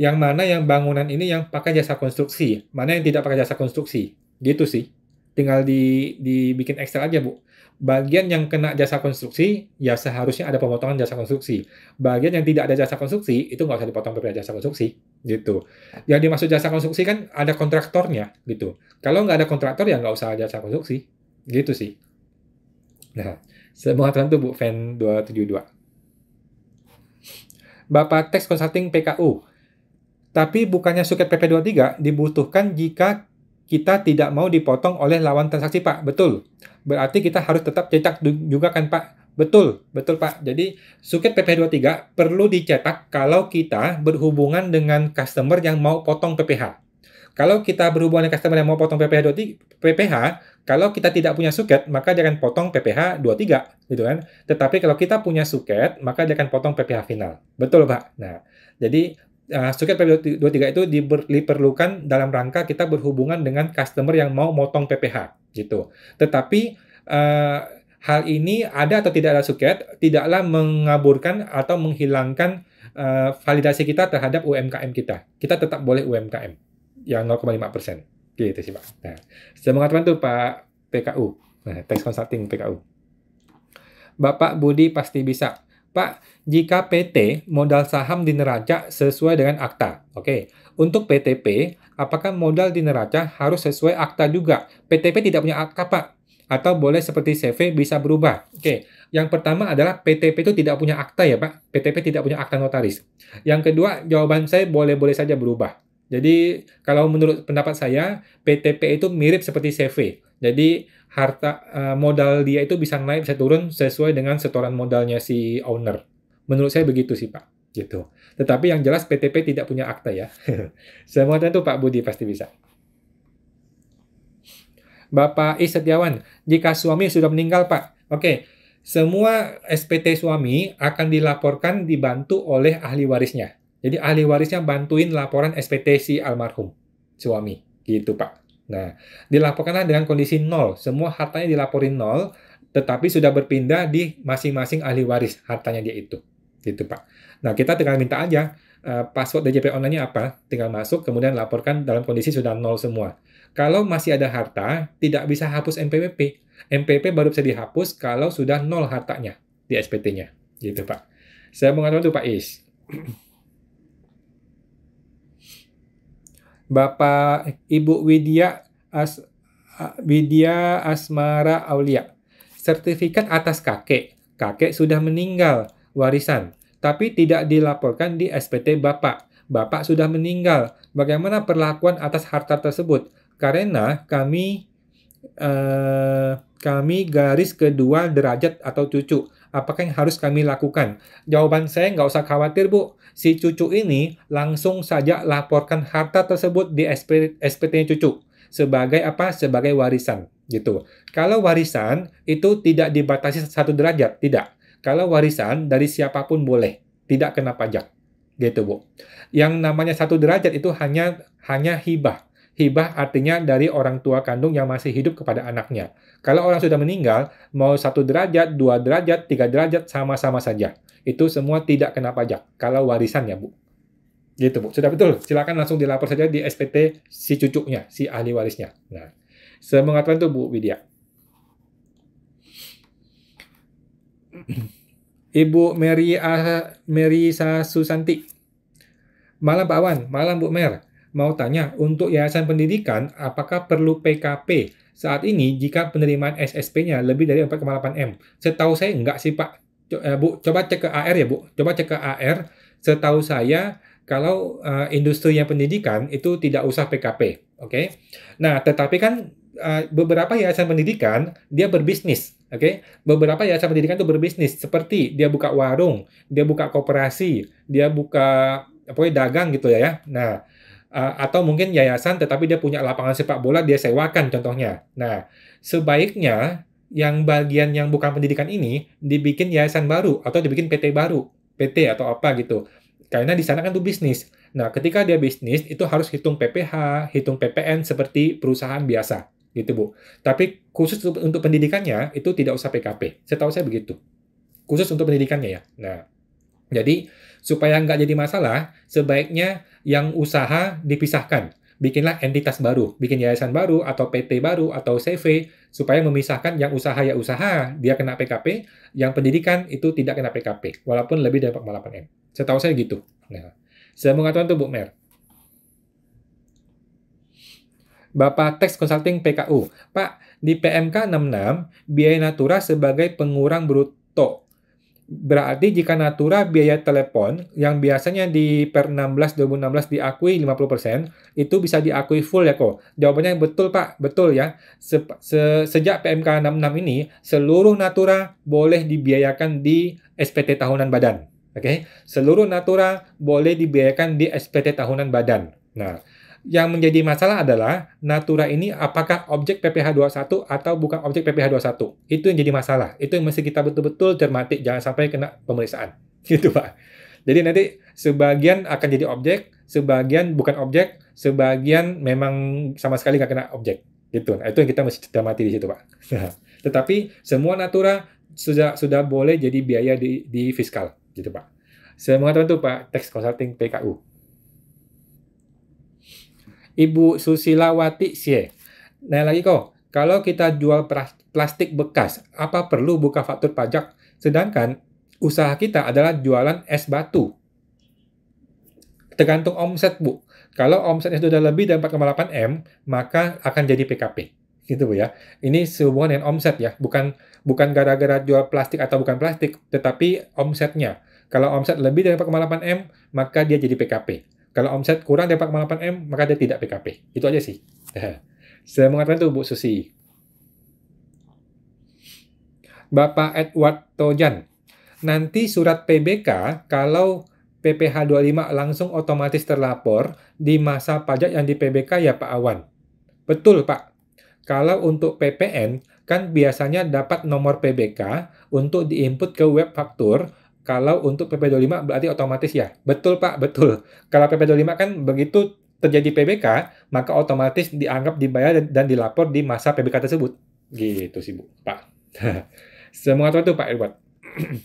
Yang mana yang bangunan ini yang pakai jasa konstruksi, mana yang tidak pakai jasa konstruksi, gitu sih. Tinggal di dibikin Excel aja bu. Bagian yang kena jasa konstruksi, ya seharusnya ada pemotongan jasa konstruksi. Bagian yang tidak ada jasa konstruksi, itu nggak usah dipotong PPh jasa konstruksi gitu. Yang dimaksud jasa konstruksi kan ada kontraktornya gitu. Kalau nggak ada kontraktor ya nggak usah jasa konstruksi, gitu sih. Nah, semua tentu Bu Fan 272. Bapak Teks Consulting PKU. Tapi bukannya suket PP23 dibutuhkan jika kita tidak mau dipotong oleh lawan transaksi Pak, betul. Berarti kita harus tetap cetak juga kan Pak. Betul, betul Pak. Jadi suket PPh23 perlu dicetak kalau kita berhubungan dengan customer yang mau potong PPh. Kalau kita berhubungan dengan customer yang mau potong PPh 23, PPh, kalau kita tidak punya suket, maka dia akan potong PPh 23, gitu kan. Tetapi kalau kita punya suket, maka dia akan potong PPh final. Betul, Pak. Nah, jadi uh, suket PPh 23 itu diperlukan dalam rangka kita berhubungan dengan customer yang mau motong PPh, gitu. Tetapi eh, Hal ini ada atau tidak ada suket tidaklah mengaburkan atau menghilangkan uh, validasi kita terhadap UMKM kita. Kita tetap boleh UMKM yang 0,5%. Gitu sih Pak. Nah, mengatakan tuh Pak PKU, nah, Tax Consulting PKU. Bapak Budi pasti bisa. Pak, jika PT modal saham di neraca sesuai dengan akta. Oke, okay. untuk PTP, apakah modal di neraca harus sesuai akta juga? PTP tidak punya akta, Pak atau boleh seperti CV bisa berubah. Oke, yang pertama adalah PTP itu tidak punya akta ya Pak, PTP tidak punya akta notaris. Yang kedua, jawaban saya boleh-boleh saja berubah. Jadi kalau menurut pendapat saya, PTP itu mirip seperti CV. Jadi harta eh, modal dia itu bisa naik bisa turun sesuai dengan setoran modalnya si owner. Menurut saya begitu sih Pak, gitu. Tetapi yang jelas PTP tidak punya akta ya. Semuanya itu Pak Budi pasti bisa. Bapak I Setiawan, jika suami sudah meninggal Pak. Oke, semua SPT suami akan dilaporkan dibantu oleh ahli warisnya. Jadi ahli warisnya bantuin laporan SPT si almarhum suami, gitu Pak. Nah, dilaporkanlah dengan kondisi nol, semua hartanya dilaporin nol, tetapi sudah berpindah di masing-masing ahli waris hartanya dia itu, gitu Pak. Nah, kita tinggal minta aja uh, password DJP online-nya apa, tinggal masuk, kemudian laporkan dalam kondisi sudah nol semua. Kalau masih ada harta, tidak bisa hapus MPWP. MPP baru bisa dihapus kalau sudah nol hartanya di SPT-nya. Gitu, Pak. Saya mengatakan itu, Pak Is. Bapak Ibu Widya As, Widya Asmara Aulia. Sertifikat atas kakek. Kakek sudah meninggal warisan, tapi tidak dilaporkan di SPT Bapak. Bapak sudah meninggal. Bagaimana perlakuan atas harta tersebut? karena kami uh, kami garis kedua derajat atau cucu. Apakah yang harus kami lakukan? Jawaban saya nggak usah khawatir, Bu. Si cucu ini langsung saja laporkan harta tersebut di SPT SPT cucu. Sebagai apa? Sebagai warisan. gitu. Kalau warisan, itu tidak dibatasi satu derajat. Tidak. Kalau warisan, dari siapapun boleh. Tidak kena pajak. Gitu, Bu. Yang namanya satu derajat itu hanya hanya hibah Hibah artinya dari orang tua kandung yang masih hidup kepada anaknya. Kalau orang sudah meninggal, mau satu derajat, dua derajat, tiga derajat, sama-sama saja. Itu semua tidak kena pajak. Kalau warisan ya, Bu. Gitu, Bu. Sudah betul. Silakan langsung dilapor saja di SPT si cucunya, si ahli warisnya. Nah, saya mengatakan itu, Bu Widya. Ibu Mary, uh, Mary Susanti. Malam Pak Wan, malam Bu Mer. Mau tanya, untuk yayasan pendidikan, apakah perlu PKP saat ini jika penerimaan SSP-nya lebih dari 4,8 M? Setahu saya enggak sih Pak. Co eh, Bu, coba cek ke AR ya Bu. Coba cek ke AR. Setahu saya kalau uh, industrinya pendidikan itu tidak usah PKP, oke? Okay? Nah, tetapi kan uh, beberapa yayasan pendidikan dia berbisnis, oke? Okay? Beberapa yayasan pendidikan itu berbisnis seperti dia buka warung, dia buka koperasi, dia buka pokoknya dagang gitu ya ya. Nah, Eh, atau mungkin yayasan tetapi dia punya lapangan sepak bola dia sewakan contohnya. Nah, sebaiknya yang bagian yang bukan pendidikan ini dibikin yayasan baru atau dibikin PT baru, PT atau apa gitu. Karena di sana kan tuh bisnis. Nah, ketika dia bisnis itu harus hitung PPh, hitung PPN seperti perusahaan biasa gitu, Bu. Tapi khusus untuk pendidikannya itu tidak usah PKP. Setahu saya begitu. Khusus untuk pendidikannya ya. Nah, jadi supaya nggak jadi masalah, sebaiknya yang usaha dipisahkan. Bikinlah entitas baru, bikin yayasan baru, atau PT baru, atau CV, supaya memisahkan yang usaha ya usaha, dia kena PKP, yang pendidikan itu tidak kena PKP, walaupun lebih dari 48M. Setahu saya gitu. Nah, saya mengatakan itu, Bu Mer. Bapak teks Consulting PKU. Pak, di PMK 66, biaya natura sebagai pengurang bruto Berarti jika Natura biaya telepon yang biasanya di per 16 2016 diakui 50%, itu bisa diakui full ya kok. Jawabannya betul Pak, betul ya. Se -se Sejak PMK 66 ini, seluruh Natura boleh dibiayakan di SPT tahunan badan. Oke, okay? seluruh Natura boleh dibiayakan di SPT tahunan badan. Nah, yang menjadi masalah adalah Natura ini apakah objek PPH 21 atau bukan objek PPH 21. Itu yang jadi masalah. Itu yang mesti kita betul-betul cermati, jangan sampai kena pemeriksaan. Gitu, Pak. Jadi nanti sebagian akan jadi objek, sebagian bukan objek, sebagian memang sama sekali nggak kena objek. Gitu. Nah, itu yang kita mesti cermati di situ, Pak. tetapi semua Natura sudah sudah boleh jadi biaya di, di fiskal, gitu, Pak. Semoga mengatakan itu, Pak, teks consulting PKU. Ibu Susila Susilawati Sye. Nah lagi kok, kalau kita jual plastik bekas, apa perlu buka faktur pajak? Sedangkan usaha kita adalah jualan es batu. Tergantung omset, Bu. Kalau omsetnya sudah lebih dari 4,8 M, maka akan jadi PKP. Gitu, Bu ya. Ini sehubungan dengan omset ya, bukan bukan gara-gara jual plastik atau bukan plastik, tetapi omsetnya. Kalau omset lebih dari 4,8 M, maka dia jadi PKP. Kalau omset kurang daripada 4,8 M, maka dia tidak PKP. Itu aja sih. Saya mengatakan itu Bu Susi. Bapak Edward Tojan, nanti surat PBK kalau PPH 25 langsung otomatis terlapor di masa pajak yang di PBK ya Pak Awan. Betul Pak. Kalau untuk PPN kan biasanya dapat nomor PBK untuk diinput ke web faktur kalau untuk PP25 berarti otomatis ya. Betul Pak, betul. Kalau PP25 kan begitu terjadi PBK, maka otomatis dianggap dibayar dan dilapor di masa PBK tersebut. Gitu sih Bu, Pak. Semua itu Pak Edward.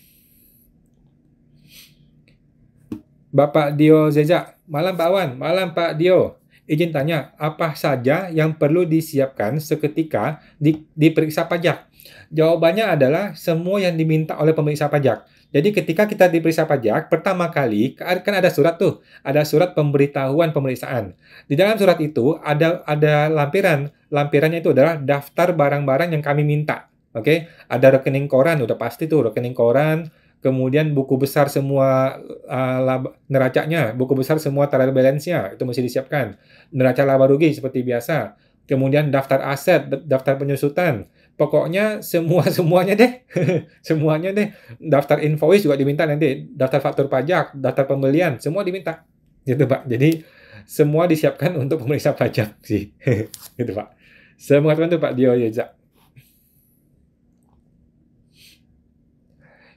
Bapak Dio Zeza, malam Pak Wan, malam Pak Dio. Izin tanya, apa saja yang perlu disiapkan seketika di, diperiksa pajak? Jawabannya adalah semua yang diminta oleh pemeriksa pajak. Jadi ketika kita diperiksa pajak, pertama kali kan ada surat tuh, ada surat pemberitahuan pemeriksaan. Di dalam surat itu ada ada lampiran, lampirannya itu adalah daftar barang-barang yang kami minta. Oke, okay? ada rekening koran, udah pasti tuh rekening koran, kemudian buku besar semua uh, eh, laba, neracanya, buku besar semua trial balance-nya itu mesti disiapkan. Neraca laba rugi seperti biasa. Kemudian daftar aset, daftar penyusutan, pokoknya semua semuanya deh semuanya deh daftar invoice juga diminta nanti daftar faktur pajak daftar pembelian semua diminta gitu pak jadi semua disiapkan untuk pemeriksa pajak sih gitu pak saya mengatakan itu pak Dio Yeza ya,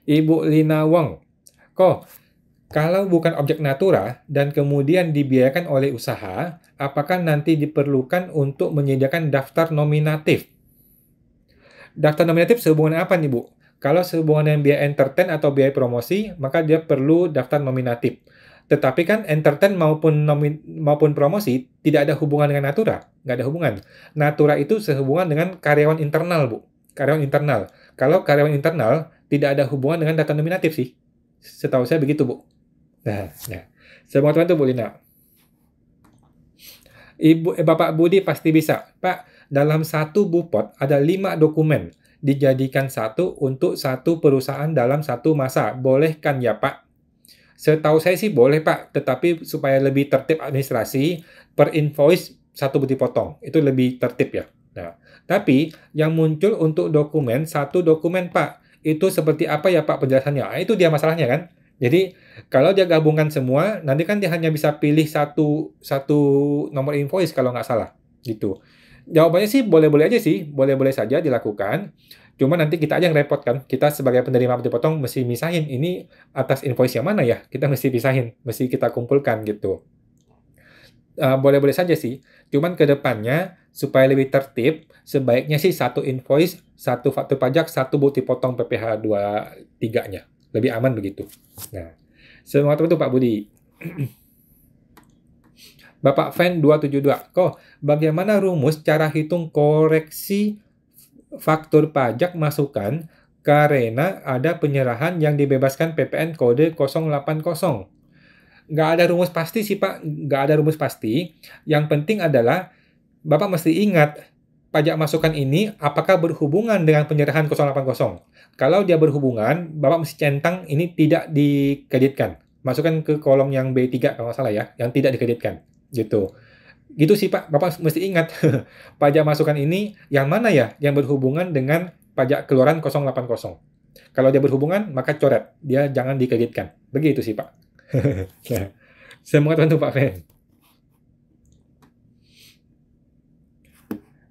Ibu Lina Wong kok kalau bukan objek natura dan kemudian dibiayakan oleh usaha, apakah nanti diperlukan untuk menyediakan daftar nominatif Daftar nominatif sehubungan apa nih, Bu? Kalau sehubungan dengan biaya entertain atau biaya promosi, maka dia perlu daftar nominatif. Tetapi kan entertain maupun nomin, maupun promosi tidak ada hubungan dengan Natura, nggak ada hubungan. Natura itu sehubungan dengan karyawan internal, Bu. Karyawan internal. Kalau karyawan internal tidak ada hubungan dengan data nominatif sih. Setahu saya begitu, Bu. Nah, nah. Saya teman itu Bu Lina. Ibu, eh, Bapak Budi pasti bisa. Pak, dalam satu bupot ada lima dokumen dijadikan satu untuk satu perusahaan dalam satu masa. Boleh kan ya Pak? Setahu saya sih boleh Pak, tetapi supaya lebih tertib administrasi, per invoice satu butir potong Itu lebih tertib ya. Nah, tapi yang muncul untuk dokumen, satu dokumen Pak, itu seperti apa ya Pak penjelasannya? Nah, itu dia masalahnya kan. Jadi kalau dia gabungkan semua, nanti kan dia hanya bisa pilih satu satu nomor invoice kalau nggak salah gitu jawabannya sih boleh-boleh aja sih, boleh-boleh saja dilakukan. Cuma nanti kita aja yang repot kan. Kita sebagai penerima pajak potong mesti misahin ini atas invoice yang mana ya. Kita mesti pisahin, mesti kita kumpulkan gitu. Eh, boleh-boleh uh, saja sih. Cuman ke depannya supaya lebih tertib, sebaiknya sih satu invoice, satu faktur pajak, satu bukti potong PPh 23-nya. Lebih aman begitu. Nah, semangat itu Pak Budi. Bapak Fan 272. Kok bagaimana rumus cara hitung koreksi faktur pajak masukan karena ada penyerahan yang dibebaskan PPN kode 080? Nggak ada rumus pasti sih Pak, nggak ada rumus pasti. Yang penting adalah Bapak mesti ingat pajak masukan ini apakah berhubungan dengan penyerahan 080. Kalau dia berhubungan, Bapak mesti centang ini tidak dikreditkan. Masukkan ke kolom yang B3 kalau salah ya, yang tidak dikreditkan gitu. Gitu sih Pak, Bapak mesti ingat pajak masukan ini yang mana ya yang berhubungan dengan pajak keluaran 080. Kalau dia berhubungan maka coret, dia jangan dikreditkan. Begitu sih Pak. Ya. saya semoga tentu Pak Fen.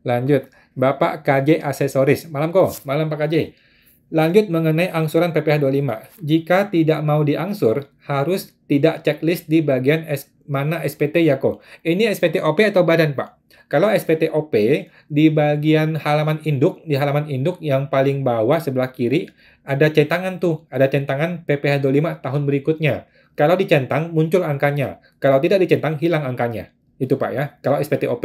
Lanjut, Bapak KJ aksesoris. Malam kok, malam Pak KJ. Lanjut mengenai angsuran PPh 25. Jika tidak mau diangsur, harus tidak checklist di bagian SP mana SPT ya kok. Ini SPT OP atau badan Pak? Kalau SPT OP di bagian halaman induk, di halaman induk yang paling bawah sebelah kiri ada centangan tuh, ada centangan PPH 25 tahun berikutnya. Kalau dicentang muncul angkanya, kalau tidak dicentang hilang angkanya. Itu Pak ya, kalau SPT OP.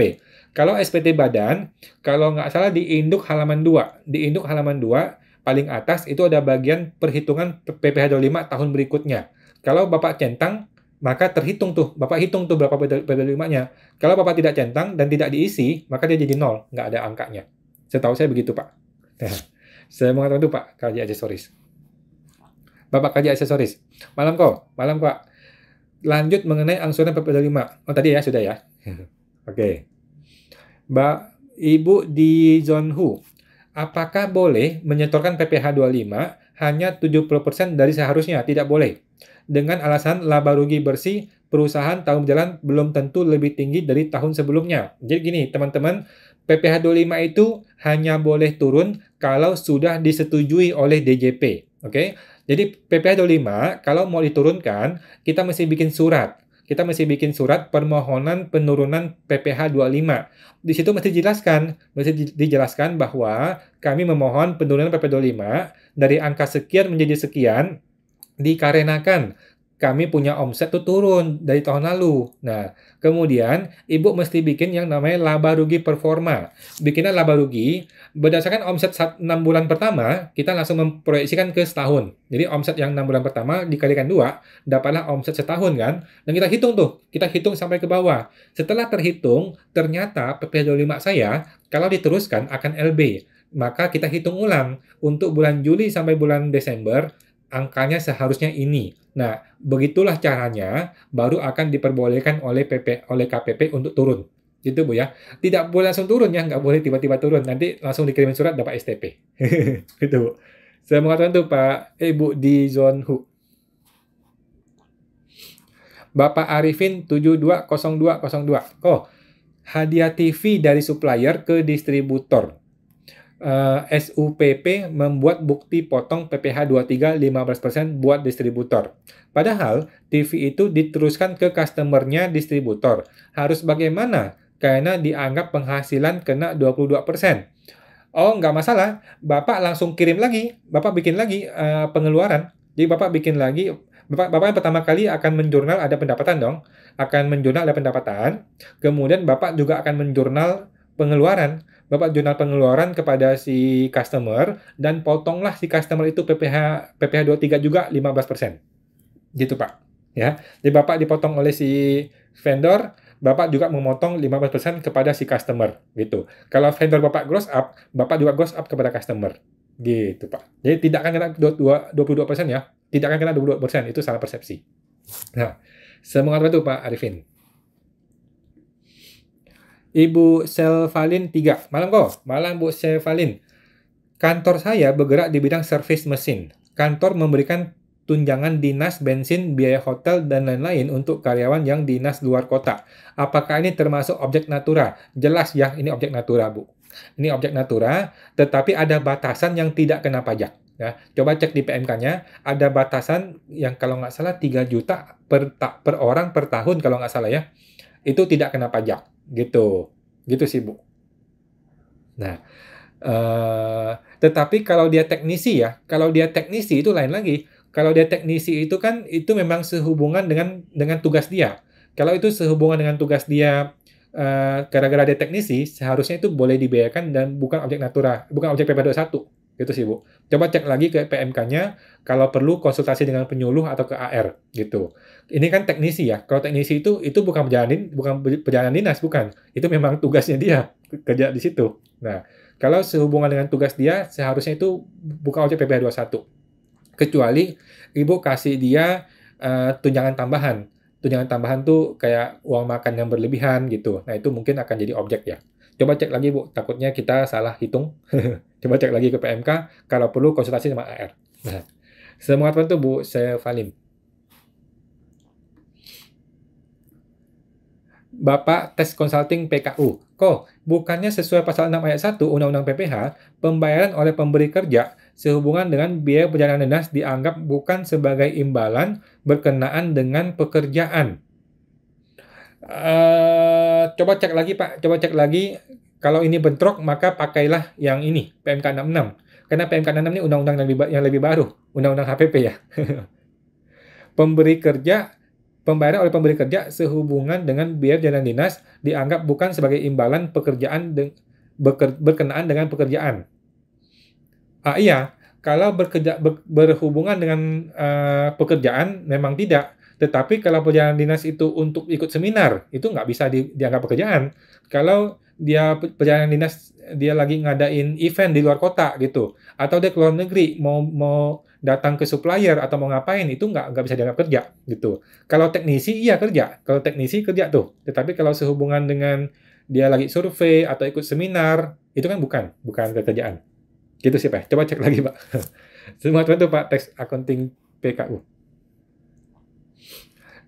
Kalau SPT badan, kalau nggak salah di induk halaman 2, di induk halaman 2 paling atas itu ada bagian perhitungan PPH 25 tahun berikutnya. Kalau Bapak centang, maka terhitung tuh bapak hitung tuh berapa pedal nya kalau bapak tidak centang dan tidak diisi maka dia jadi nol nggak ada angkanya setahu saya begitu pak nah, saya mengatakan itu pak kaji aksesoris bapak kaji aksesoris malam kok malam pak lanjut mengenai angsuran pedal 5 oh tadi ya sudah ya oke okay. mbak ibu di John Hu, apakah boleh menyetorkan PPh 25 hanya 70% dari seharusnya tidak boleh dengan alasan laba rugi bersih perusahaan tahun jalan belum tentu lebih tinggi dari tahun sebelumnya. Jadi gini, teman-teman, PPh 25 itu hanya boleh turun kalau sudah disetujui oleh DJP. Oke. Okay? Jadi PPh 25 kalau mau diturunkan, kita mesti bikin surat. Kita mesti bikin surat permohonan penurunan PPh 25. Di situ mesti dijelaskan, mesti dijelaskan bahwa kami memohon penurunan PPh 25 dari angka sekian menjadi sekian dikarenakan kami punya omset tuh turun dari tahun lalu. Nah, kemudian ibu mesti bikin yang namanya laba rugi performa. Bikinnya laba rugi berdasarkan omset 6 bulan pertama, kita langsung memproyeksikan ke setahun. Jadi omset yang 6 bulan pertama dikalikan dua, dapatlah omset setahun kan. Dan kita hitung tuh, kita hitung sampai ke bawah. Setelah terhitung, ternyata PP25 saya kalau diteruskan akan LB maka kita hitung ulang untuk bulan Juli sampai bulan Desember angkanya seharusnya ini. Nah, begitulah caranya baru akan diperbolehkan oleh PP oleh KPP untuk turun. Gitu Bu ya. Tidak boleh langsung turun ya, nggak boleh tiba-tiba turun. Nanti langsung dikirim surat dapat STP. gitu Bu. Saya mengatakan tuh Pak Ibu eh, di Zon Hu. Bapak Arifin 720202. Oh, hadiah TV dari supplier ke distributor uh, eh, SUPP membuat bukti potong PPh 23 15% buat distributor. Padahal TV itu diteruskan ke customernya distributor. Harus bagaimana? Karena dianggap penghasilan kena 22%. Oh, nggak masalah. Bapak langsung kirim lagi. Bapak bikin lagi uh, pengeluaran. Jadi Bapak bikin lagi Bapak, Bapak yang pertama kali akan menjurnal ada pendapatan dong, akan menjurnal ada pendapatan, kemudian Bapak juga akan menjurnal pengeluaran. Bapak jurnal pengeluaran kepada si customer dan potonglah si customer itu PPH PPH 23 juga 15%. Gitu, Pak. Ya. Jadi Bapak dipotong oleh si vendor, Bapak juga memotong 15% kepada si customer gitu. Kalau vendor Bapak gross up, Bapak juga gross up kepada customer gitu Pak. Jadi tidak akan kena 22, 22% ya, tidak akan kena 22%, itu salah persepsi. Nah, semangat itu Pak Arifin. Ibu Selvalin 3. Malam kok. Malam Bu Selvalin. Kantor saya bergerak di bidang servis mesin. Kantor memberikan tunjangan dinas, bensin, biaya hotel, dan lain-lain untuk karyawan yang dinas luar kota. Apakah ini termasuk objek natura? Jelas ya, ini objek natura, Bu. Ini objek natura, tetapi ada batasan yang tidak kena pajak. Ya, coba cek di PMK-nya, ada batasan yang kalau nggak salah 3 juta per, per orang per tahun kalau nggak salah ya. Itu tidak kena pajak gitu gitu sih bu nah uh, tetapi kalau dia teknisi ya kalau dia teknisi itu lain lagi kalau dia teknisi itu kan itu memang sehubungan dengan dengan tugas dia kalau itu sehubungan dengan tugas dia eh, gara-gara uh, dia teknisi seharusnya itu boleh dibiayakan dan bukan objek natura bukan objek PP21 Gitu sih, Bu. Coba cek lagi ke PMK-nya, kalau perlu konsultasi dengan penyuluh atau ke AR, gitu. Ini kan teknisi ya. Kalau teknisi itu, itu bukan perjalanan, bukan perjalanan dinas, bukan. Itu memang tugasnya dia, kerja di situ. Nah, kalau sehubungan dengan tugas dia, seharusnya itu bukan objek PPh 21. Kecuali Ibu kasih dia uh, tunjangan tambahan. Tunjangan tambahan tuh kayak uang makan yang berlebihan gitu. Nah, itu mungkin akan jadi objek ya. Coba cek lagi Bu, takutnya kita salah hitung. Coba cek lagi ke PMK, kalau perlu konsultasi sama AR. Nah, semua apa itu Bu Sefalim. Bapak tes consulting PKU. Kok, bukannya sesuai pasal 6 ayat 1 Undang-Undang PPH, pembayaran oleh pemberi kerja sehubungan dengan biaya perjalanan dinas dianggap bukan sebagai imbalan berkenaan dengan pekerjaan. Eh, coba cek lagi Pak, coba cek lagi. Kalau ini bentrok maka pakailah yang ini PMK 66. Karena PMK 66 ini undang-undang yang lebih, yang lebih baru, undang-undang HPP ya. Pemberi kerja pembayaran oleh pemberi kerja sehubungan dengan biaya jalan dinas dianggap bukan sebagai imbalan pekerjaan de beker berkenaan dengan pekerjaan. Ah iya, kalau bekerja be berhubungan dengan uh, pekerjaan memang tidak, tetapi kalau perjalanan dinas itu untuk ikut seminar, itu nggak bisa di, dianggap pekerjaan. Kalau dia perjalanan dinas, dia lagi ngadain event di luar kota gitu, atau dia keluar negeri mau mau datang ke supplier atau mau ngapain itu nggak nggak bisa dianggap kerja gitu. Kalau teknisi iya kerja, kalau teknisi kerja tuh. Tetapi kalau sehubungan dengan dia lagi survei atau ikut seminar itu kan bukan bukan kerjaan. Gitu sih pak. Coba cek lagi pak. Semua itu pak teks accounting PKU.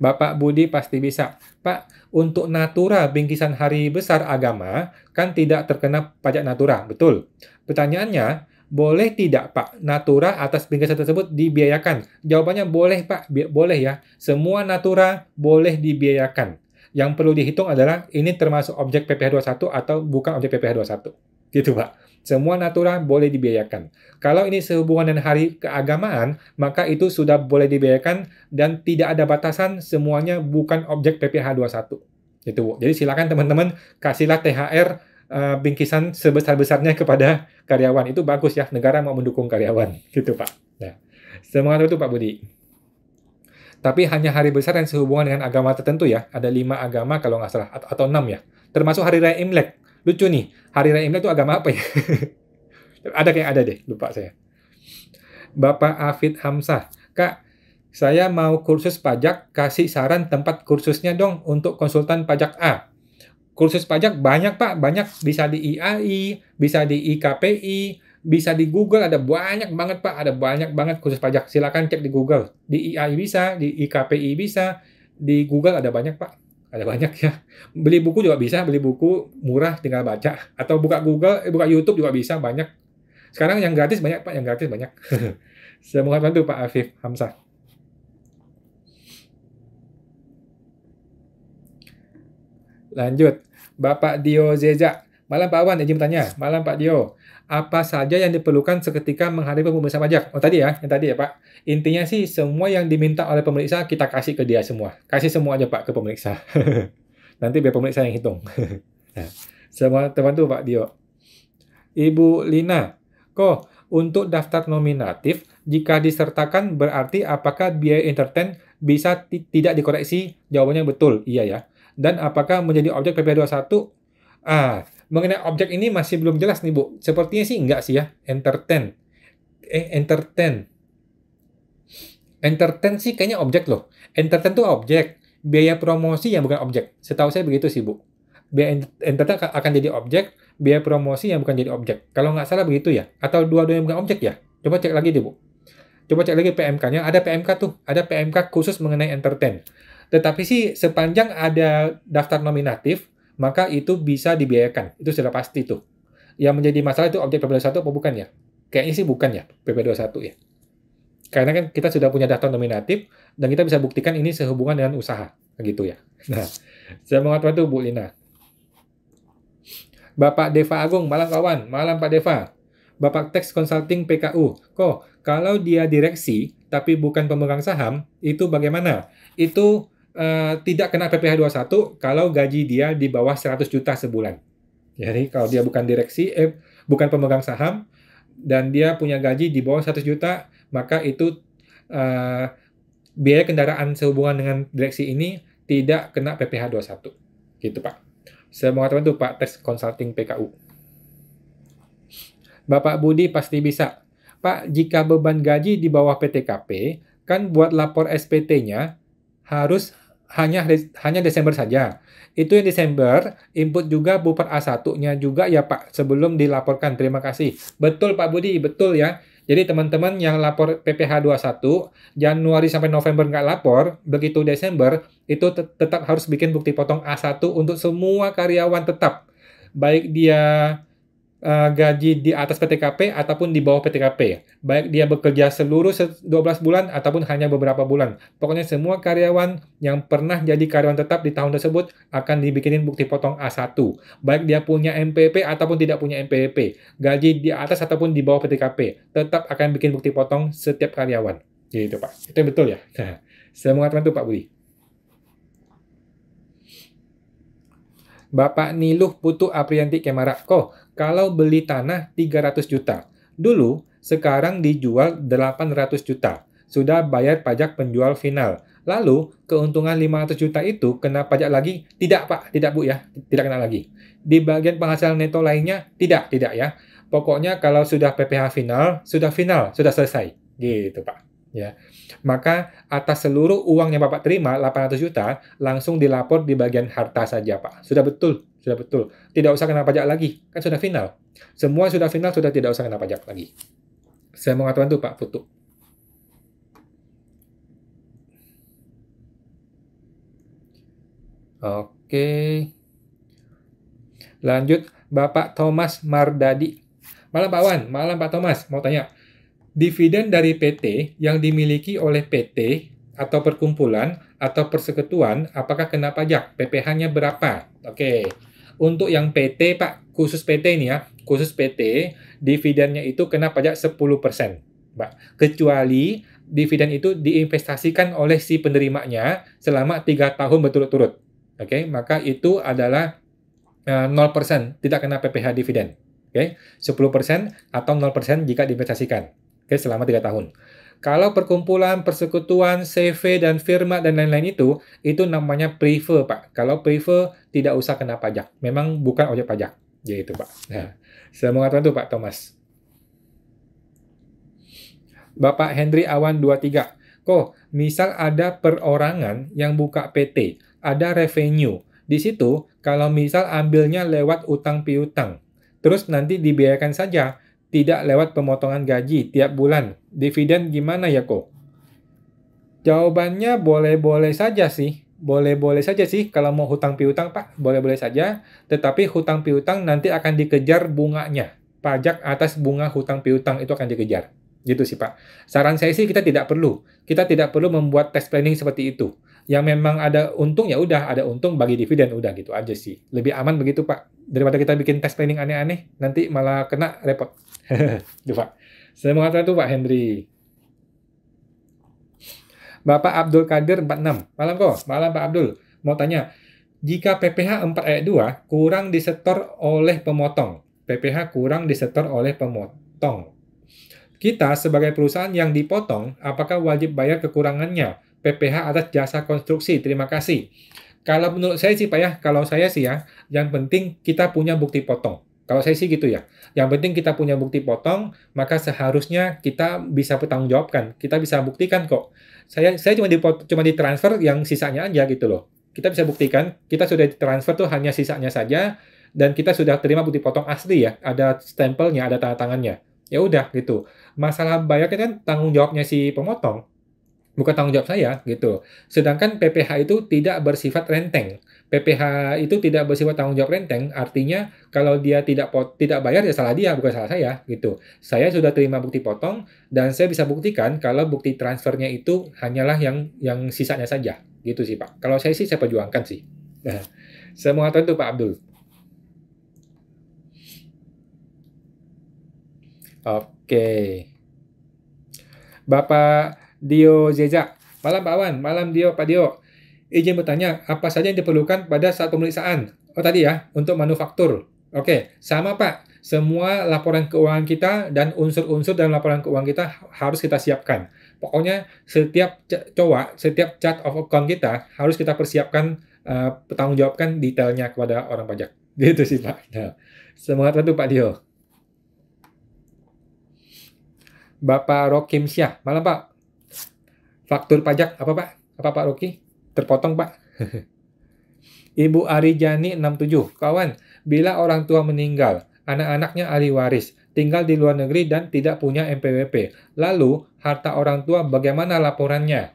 Bapak Budi pasti bisa. Pak, untuk natura bingkisan hari besar agama kan tidak terkena pajak natura, betul? Pertanyaannya, boleh tidak Pak natura atas bingkisan tersebut dibiayakan? Jawabannya boleh Pak, Bi boleh ya. Semua natura boleh dibiayakan. Yang perlu dihitung adalah ini termasuk objek PPh 21 atau bukan objek PPh 21. Gitu Pak. Semua natura boleh dibiayakan. Kalau ini sehubungan dengan hari keagamaan, maka itu sudah boleh dibiayakan dan tidak ada batasan semuanya bukan objek PPh 21. Itu. Bu. Jadi silakan teman-teman kasihlah THR uh, eh, bingkisan sebesar-besarnya kepada karyawan. Itu bagus ya, negara mau mendukung karyawan. Gitu, Pak. ya. semangat itu Pak Budi. Tapi hanya hari besar yang sehubungan dengan agama tertentu ya. Ada lima agama kalau nggak salah, atau enam ya. Termasuk hari raya Imlek. Lucu nih, Hari Raya Imlek itu agama apa ya? ada kayak ada deh, lupa saya. Bapak Afid Hamsah, Kak, saya mau kursus pajak, kasih saran tempat kursusnya dong untuk konsultan pajak A. Kursus pajak banyak Pak, banyak bisa di IAI, bisa di IKPI, bisa di Google, ada banyak banget Pak, ada banyak banget kursus pajak. Silakan cek di Google, di IAI bisa, di IKPI bisa, di Google ada banyak Pak ada banyak ya. Beli buku juga bisa, beli buku murah tinggal baca atau buka Google, eh, buka YouTube juga bisa banyak. Sekarang yang gratis banyak Pak, yang gratis banyak. Semoga bantu Pak Afif Hamzah. Lanjut, Bapak Dio Zeja. Malam Pak Awan, izin bertanya. Malam Pak Dio apa saja yang diperlukan seketika menghadapi pemeriksa pajak. Oh tadi ya, yang tadi ya Pak. Intinya sih semua yang diminta oleh pemeriksa kita kasih ke dia semua. Kasih semua aja Pak ke pemeriksa. Nanti biar pemeriksa yang hitung. nah, semua teman tuh Pak Dio. Ibu Lina, kok untuk daftar nominatif jika disertakan berarti apakah biaya entertain bisa tidak dikoreksi? Jawabannya betul, iya ya. Dan apakah menjadi objek PP21? Ah, mengenai objek ini masih belum jelas nih Bu. Sepertinya sih enggak sih ya. Entertain. Eh, entertain. Entertain sih kayaknya objek loh. Entertain tuh objek. Biaya promosi yang bukan objek. Setahu saya begitu sih Bu. Biaya entertain akan jadi objek. Biaya promosi yang bukan jadi objek. Kalau nggak salah begitu ya. Atau dua-duanya bukan objek ya. Coba cek lagi deh Bu. Coba cek lagi PMK-nya. Ada PMK tuh. Ada PMK khusus mengenai entertain. Tetapi sih sepanjang ada daftar nominatif, maka itu bisa dibiayakan. Itu sudah pasti tuh. Yang menjadi masalah itu objek PP21 apa bukan ya? Kayaknya sih bukan ya, PP21 ya. Karena kan kita sudah punya data nominatif, dan kita bisa buktikan ini sehubungan dengan usaha. Gitu ya. Nah, saya mengatakan itu Bu Lina. Bapak Deva Agung, malam kawan. Malam Pak Deva. Bapak Tax Consulting PKU. Kok, kalau dia direksi, tapi bukan pemegang saham, itu bagaimana? Itu Eh, tidak kena PPh 21 kalau gaji dia di bawah 100 juta sebulan. Jadi kalau dia bukan direksi, eh, bukan pemegang saham, dan dia punya gaji di bawah 100 juta, maka itu uh, biaya kendaraan sehubungan dengan direksi ini tidak kena PPh 21. Gitu Pak. Saya mau katakan itu Pak, tes consulting PKU. Bapak Budi pasti bisa. Pak, jika beban gaji di bawah PTKP, kan buat lapor SPT-nya harus hanya hanya Desember saja. Itu yang Desember, input juga buper A1-nya juga ya Pak sebelum dilaporkan. Terima kasih. Betul Pak Budi, betul ya. Jadi teman-teman yang lapor PPH 21 Januari sampai November nggak lapor, begitu Desember itu te tetap harus bikin bukti potong A1 untuk semua karyawan tetap. Baik dia Eh, gaji di atas PTKP ataupun di bawah PTKP. Ya. Baik dia bekerja seluruh 12 bulan ataupun hanya beberapa bulan. Pokoknya semua karyawan yang pernah jadi karyawan tetap di tahun tersebut akan dibikinin bukti potong A1. Baik dia punya MPP ataupun tidak punya MPP. Gaji di atas ataupun di bawah PTKP tetap akan bikin bukti potong setiap karyawan. Gitu Pak. Itu betul ya? Semua saya mengatakan itu Pak Budi. Bapak Niluh Putu Aprianti Kemara. Kok kalau beli tanah 300 juta. Dulu, sekarang dijual 800 juta. Sudah bayar pajak penjual final. Lalu, keuntungan 500 juta itu kena pajak lagi? Tidak, Pak. Tidak, Bu, ya. Tidak kena lagi. Di bagian penghasilan neto lainnya? Tidak, tidak, ya. Pokoknya kalau sudah PPH final, sudah final, sudah selesai. Gitu, Pak. Ya. Maka atas seluruh uang yang Bapak terima, 800 juta, langsung dilapor di bagian harta saja, Pak. Sudah betul. Sudah betul. Tidak usah kena pajak lagi. Kan sudah final. Semua sudah final, sudah tidak usah kena pajak lagi. Saya mau ngatakan itu Pak Putu. Oke. Lanjut, Bapak Thomas Mardadi. Malam Pak Wan, malam Pak Thomas. Mau tanya, dividen dari PT yang dimiliki oleh PT atau perkumpulan atau persekutuan, apakah kena pajak? PPh-nya berapa? Oke. Okay. Untuk yang PT Pak, khusus PT ini ya, khusus PT, dividennya itu kena pajak 10%. Pak. Kecuali dividen itu diinvestasikan oleh si penerimanya selama tiga tahun berturut-turut. Oke, okay? maka itu adalah uh, eh, 0% tidak kena PPh dividen. Oke, okay? 10% atau 0% jika diinvestasikan. Oke, okay? selama tiga tahun. Kalau perkumpulan, persekutuan, CV, dan firma, dan lain-lain itu, itu namanya prefer, Pak. Kalau prefer, tidak usah kena pajak. Memang bukan ojek pajak. Jadi ya, itu, Pak. Nah, saya mengatakan itu, Pak Thomas. Bapak Henry Awan 23. Kok, misal ada perorangan yang buka PT, ada revenue. Di situ, kalau misal ambilnya lewat utang piutang, terus nanti dibiayakan saja, tidak lewat pemotongan gaji tiap bulan. Dividen gimana ya kok? Jawabannya boleh-boleh saja sih. Boleh-boleh saja sih kalau mau hutang piutang Pak, boleh-boleh saja. Tetapi hutang piutang nanti akan dikejar bunganya. Pajak atas bunga hutang piutang itu akan dikejar. Gitu sih Pak. Saran saya sih kita tidak perlu. Kita tidak perlu membuat test planning seperti itu. Yang memang ada untung ya udah, ada untung bagi dividen udah gitu aja sih. Lebih aman begitu Pak. Daripada kita bikin test planning aneh-aneh, nanti malah kena repot itu Pak. Saya mengatakan itu Pak Henry. Bapak Abdul Kadir 46. Malam kok, malam Pak Abdul. Mau tanya, jika PPH 4 ayat 2 kurang disetor oleh pemotong. PPH kurang disetor oleh pemotong. Kita sebagai perusahaan yang dipotong, apakah wajib bayar kekurangannya? PPH atas jasa konstruksi. Terima kasih. Kalau menurut saya sih Pak ya, kalau saya sih ya, yang penting kita punya bukti potong. Kalau saya sih gitu ya. Yang penting kita punya bukti potong, maka seharusnya kita bisa bertanggung jawabkan. Kita bisa buktikan kok. Saya saya cuma di cuma ditransfer yang sisanya aja gitu loh. Kita bisa buktikan kita sudah ditransfer tuh hanya sisanya saja dan kita sudah terima bukti potong asli ya. Ada stempelnya, ada tanda tangannya. Ya udah gitu. Masalah bayar kan tanggung jawabnya si pemotong bukan tanggung jawab saya gitu. Sedangkan PPH itu tidak bersifat renteng. PPH itu tidak bersifat tanggung jawab renteng, artinya kalau dia tidak pot, tidak bayar ya salah dia, bukan salah saya gitu. Saya sudah terima bukti potong dan saya bisa buktikan kalau bukti transfernya itu hanyalah yang yang sisanya saja gitu sih Pak. Kalau saya sih saya perjuangkan sih. Nah, saya mau itu Pak Abdul. Oke. Bapak Dio Zeza. Malam Pak Wan, malam Dio Pak Dio izin bertanya, apa saja yang diperlukan pada saat pemeriksaan? Oh tadi ya, untuk manufaktur. Oke, sama Pak. Semua laporan keuangan kita dan unsur-unsur dalam laporan keuangan kita harus kita siapkan. Pokoknya setiap cowok, setiap chart of account kita harus kita persiapkan, uh, eh, bertanggung jawabkan detailnya kepada orang pajak. Gitu sih Pak. Nah, semangat tentu Pak Dio. Bapak Rokim Syah. Malam Pak. Faktur pajak apa Pak? Apa Pak Roki? Terpotong, Pak. Ibu Arijani 67, kawan, bila orang tua meninggal, anak-anaknya ahli waris, tinggal di luar negeri dan tidak punya MPWP. Lalu, harta orang tua bagaimana laporannya?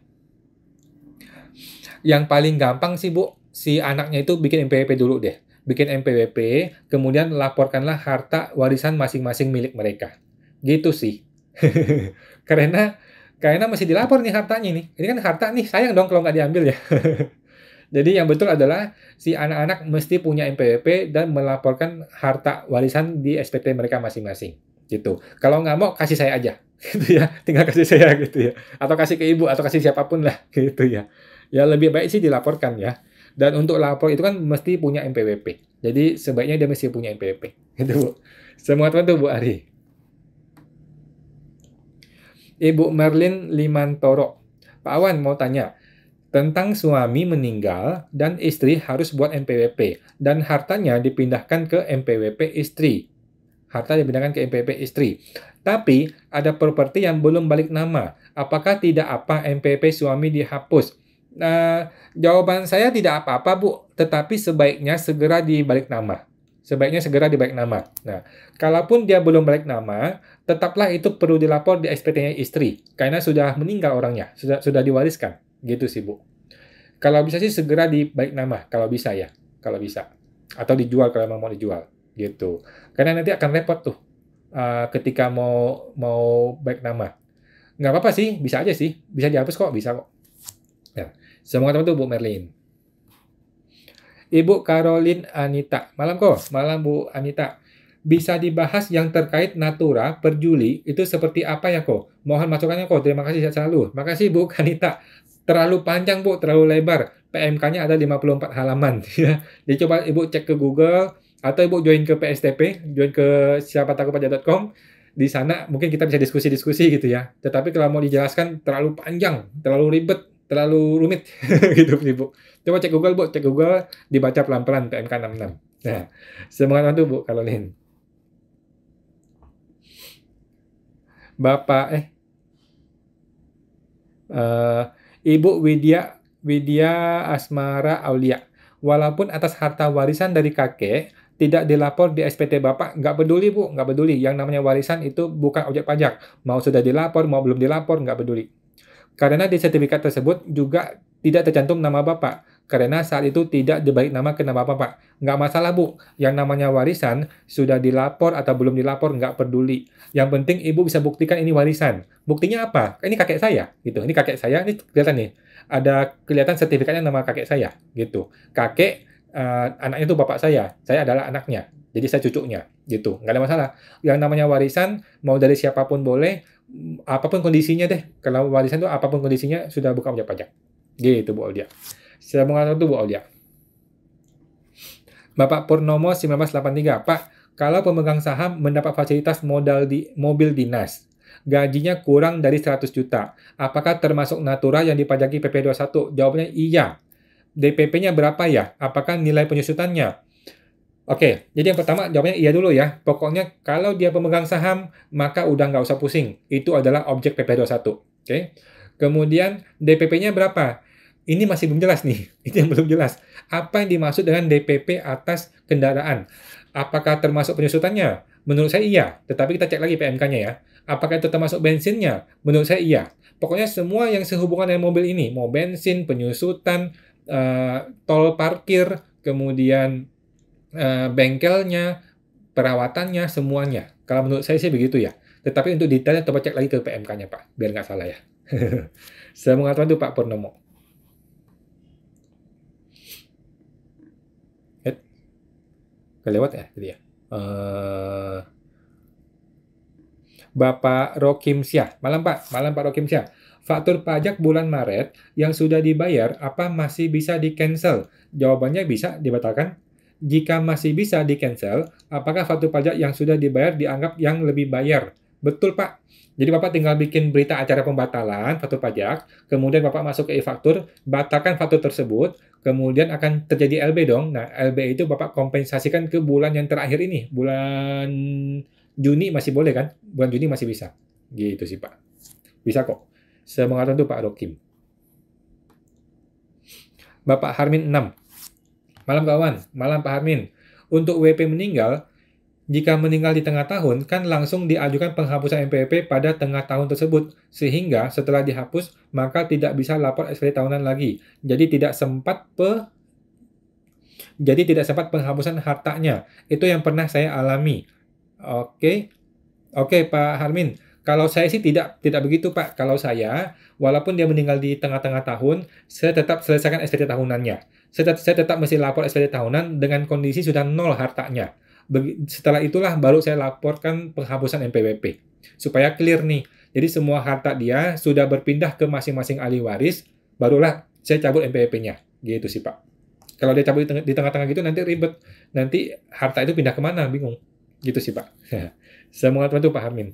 Yang paling gampang sih, Bu, si anaknya itu bikin MPWP dulu deh. Bikin MPWP, kemudian laporkanlah harta warisan masing-masing milik mereka. Gitu sih. Karena karena masih dilapor nih hartanya nih. Ini kan harta nih, sayang dong kalau nggak diambil ya. Jadi yang betul adalah si anak-anak mesti punya NPWP dan melaporkan harta warisan di SPT mereka masing-masing. Gitu. Kalau nggak mau kasih saya aja, gitu ya. Tinggal kasih saya gitu ya. Atau kasih ke ibu atau kasih siapapun lah, gitu ya. Ya lebih baik sih dilaporkan ya. Dan untuk lapor itu kan mesti punya NPWP. Jadi sebaiknya dia mesti punya NPWP. Gitu Bu. Semua teman tuh Bu Ari. Ibu Merlin Limantoro. Pak Awan mau tanya, tentang suami meninggal dan istri harus buat MPWP dan hartanya dipindahkan ke MPWP istri. Harta dipindahkan ke MPWP istri. Tapi ada properti yang belum balik nama. Apakah tidak apa MPWP suami dihapus? Nah, jawaban saya tidak apa-apa, Bu, tetapi sebaiknya segera dibalik nama. Sebaiknya segera dibalik nama. Nah, kalaupun dia belum balik nama, tetaplah itu perlu dilapor di SPT-nya istri, karena sudah meninggal orangnya, sudah sudah diwariskan. Gitu sih, Bu. Kalau bisa sih segera dibalik nama, kalau bisa ya, kalau bisa. Atau dijual kalau memang mau dijual, gitu. Karena nanti akan repot tuh uh, ketika mau mau balik nama. Nggak apa-apa sih, bisa aja sih, bisa dihapus kok, bisa kok. Ya, semoga teman-teman Bu Merlin. Ibu Caroline Anita. Malam kok, malam Bu Anita. Bisa dibahas yang terkait Natura per Juli itu seperti apa ya kok? Mohon masukannya kok. Terima kasih selalu. Makasih Bu Anita. Terlalu panjang Bu, terlalu lebar. PMK-nya ada 54 halaman. Jadi ya. coba Ibu cek ke Google atau Ibu join ke PSTP, join ke siapa di sana mungkin kita bisa diskusi-diskusi gitu ya. Tetapi kalau mau dijelaskan terlalu panjang, terlalu ribet, terlalu rumit gitu bu, Coba cek Google bu, cek Google dibaca pelan-pelan PMK 66. Nah, semangat bantu bu kalau lain. Bapak eh uh, Ibu Widya Widya Asmara Aulia. Walaupun atas harta warisan dari kakek tidak dilapor di SPT Bapak, nggak peduli Bu, nggak peduli. Yang namanya warisan itu bukan objek pajak. Mau sudah dilapor, mau belum dilapor, nggak peduli. Karena di sertifikat tersebut juga tidak tercantum nama Bapak, karena saat itu tidak dibalik nama ke nama Bapak. Nggak masalah, Bu. Yang namanya warisan, sudah dilapor atau belum dilapor, nggak peduli. Yang penting Ibu bisa buktikan ini warisan. Buktinya apa? Ini kakek saya, gitu. Ini kakek saya, ini kelihatan nih. Ada kelihatan sertifikatnya nama kakek saya, gitu. Kakek, uh, anaknya itu bapak saya. Saya adalah anaknya, jadi saya cucunya gitu nggak ada masalah yang namanya warisan mau dari siapapun boleh apapun kondisinya deh kalau warisan itu apapun kondisinya sudah buka wajib pajak gitu Bu Aulia saya mengatakan itu Bu Aulia Bapak Purnomo 1983 Pak kalau pemegang saham mendapat fasilitas modal di mobil dinas gajinya kurang dari 100 juta apakah termasuk natura yang dipajaki PP21 Jawabnya iya DPP-nya berapa ya apakah nilai penyusutannya Oke, jadi yang pertama jawabnya iya dulu ya. Pokoknya kalau dia pemegang saham, maka udah nggak usah pusing. Itu adalah objek PP21. Oke. Kemudian DPP-nya berapa? Ini masih belum jelas nih. Ini yang belum jelas. Apa yang dimaksud dengan DPP atas kendaraan? Apakah termasuk penyusutannya? Menurut saya iya, tetapi kita cek lagi PMK-nya ya. Apakah itu termasuk bensinnya? Menurut saya iya. Pokoknya semua yang sehubungan dengan mobil ini, mau bensin, penyusutan, uh, tol parkir, kemudian Eh, bengkelnya, perawatannya, semuanya. Kalau menurut saya sih begitu ya. Tetapi untuk detailnya coba cek lagi ke PMK-nya Pak, biar nggak salah ya. saya mengatakan itu Pak Purnomo. Eh, kelewat ya jadi ya. Eh, Bapak Rokim Syah. Malam Pak, malam Pak rokim Syah. Faktur pajak bulan Maret yang sudah dibayar apa masih bisa di-cancel? Jawabannya bisa dibatalkan. Jika masih bisa di cancel, apakah faktur pajak yang sudah dibayar dianggap yang lebih bayar? Betul, Pak. Jadi Bapak tinggal bikin berita acara pembatalan faktur pajak, kemudian Bapak masuk ke e-faktur, batalkan faktur tersebut, kemudian akan terjadi LB dong. Nah, LB itu Bapak kompensasikan ke bulan yang terakhir ini, bulan Juni masih boleh kan? Bulan Juni masih bisa. Gitu sih, Pak. Bisa kok. Semangat itu Pak Rokim. Bapak Harmin 6. Malam kawan, malam Pak Harmin Untuk WP meninggal, jika meninggal di tengah tahun, kan langsung diajukan penghapusan MPP pada tengah tahun tersebut, sehingga setelah dihapus, maka tidak bisa lapor SPT tahunan lagi. Jadi tidak sempat pe jadi tidak sempat penghapusan hartanya. Itu yang pernah saya alami. Oke. Oke, Pak Harmin. Kalau saya sih tidak tidak begitu Pak. Kalau saya, walaupun dia meninggal di tengah-tengah tahun, saya tetap selesaikan SPT tahunannya. Saya, tetap, saya tetap mesti lapor SPT tahunan dengan kondisi sudah nol hartanya. Setelah itulah baru saya laporkan penghapusan NPWP supaya clear nih. Jadi semua harta dia sudah berpindah ke masing-masing ahli waris, barulah saya cabut NPWP-nya. Gitu sih Pak. Kalau dia cabut di tengah-tengah gitu nanti ribet. Nanti harta itu pindah kemana? Bingung. Gitu sih Pak. Semoga teman-teman pahamin.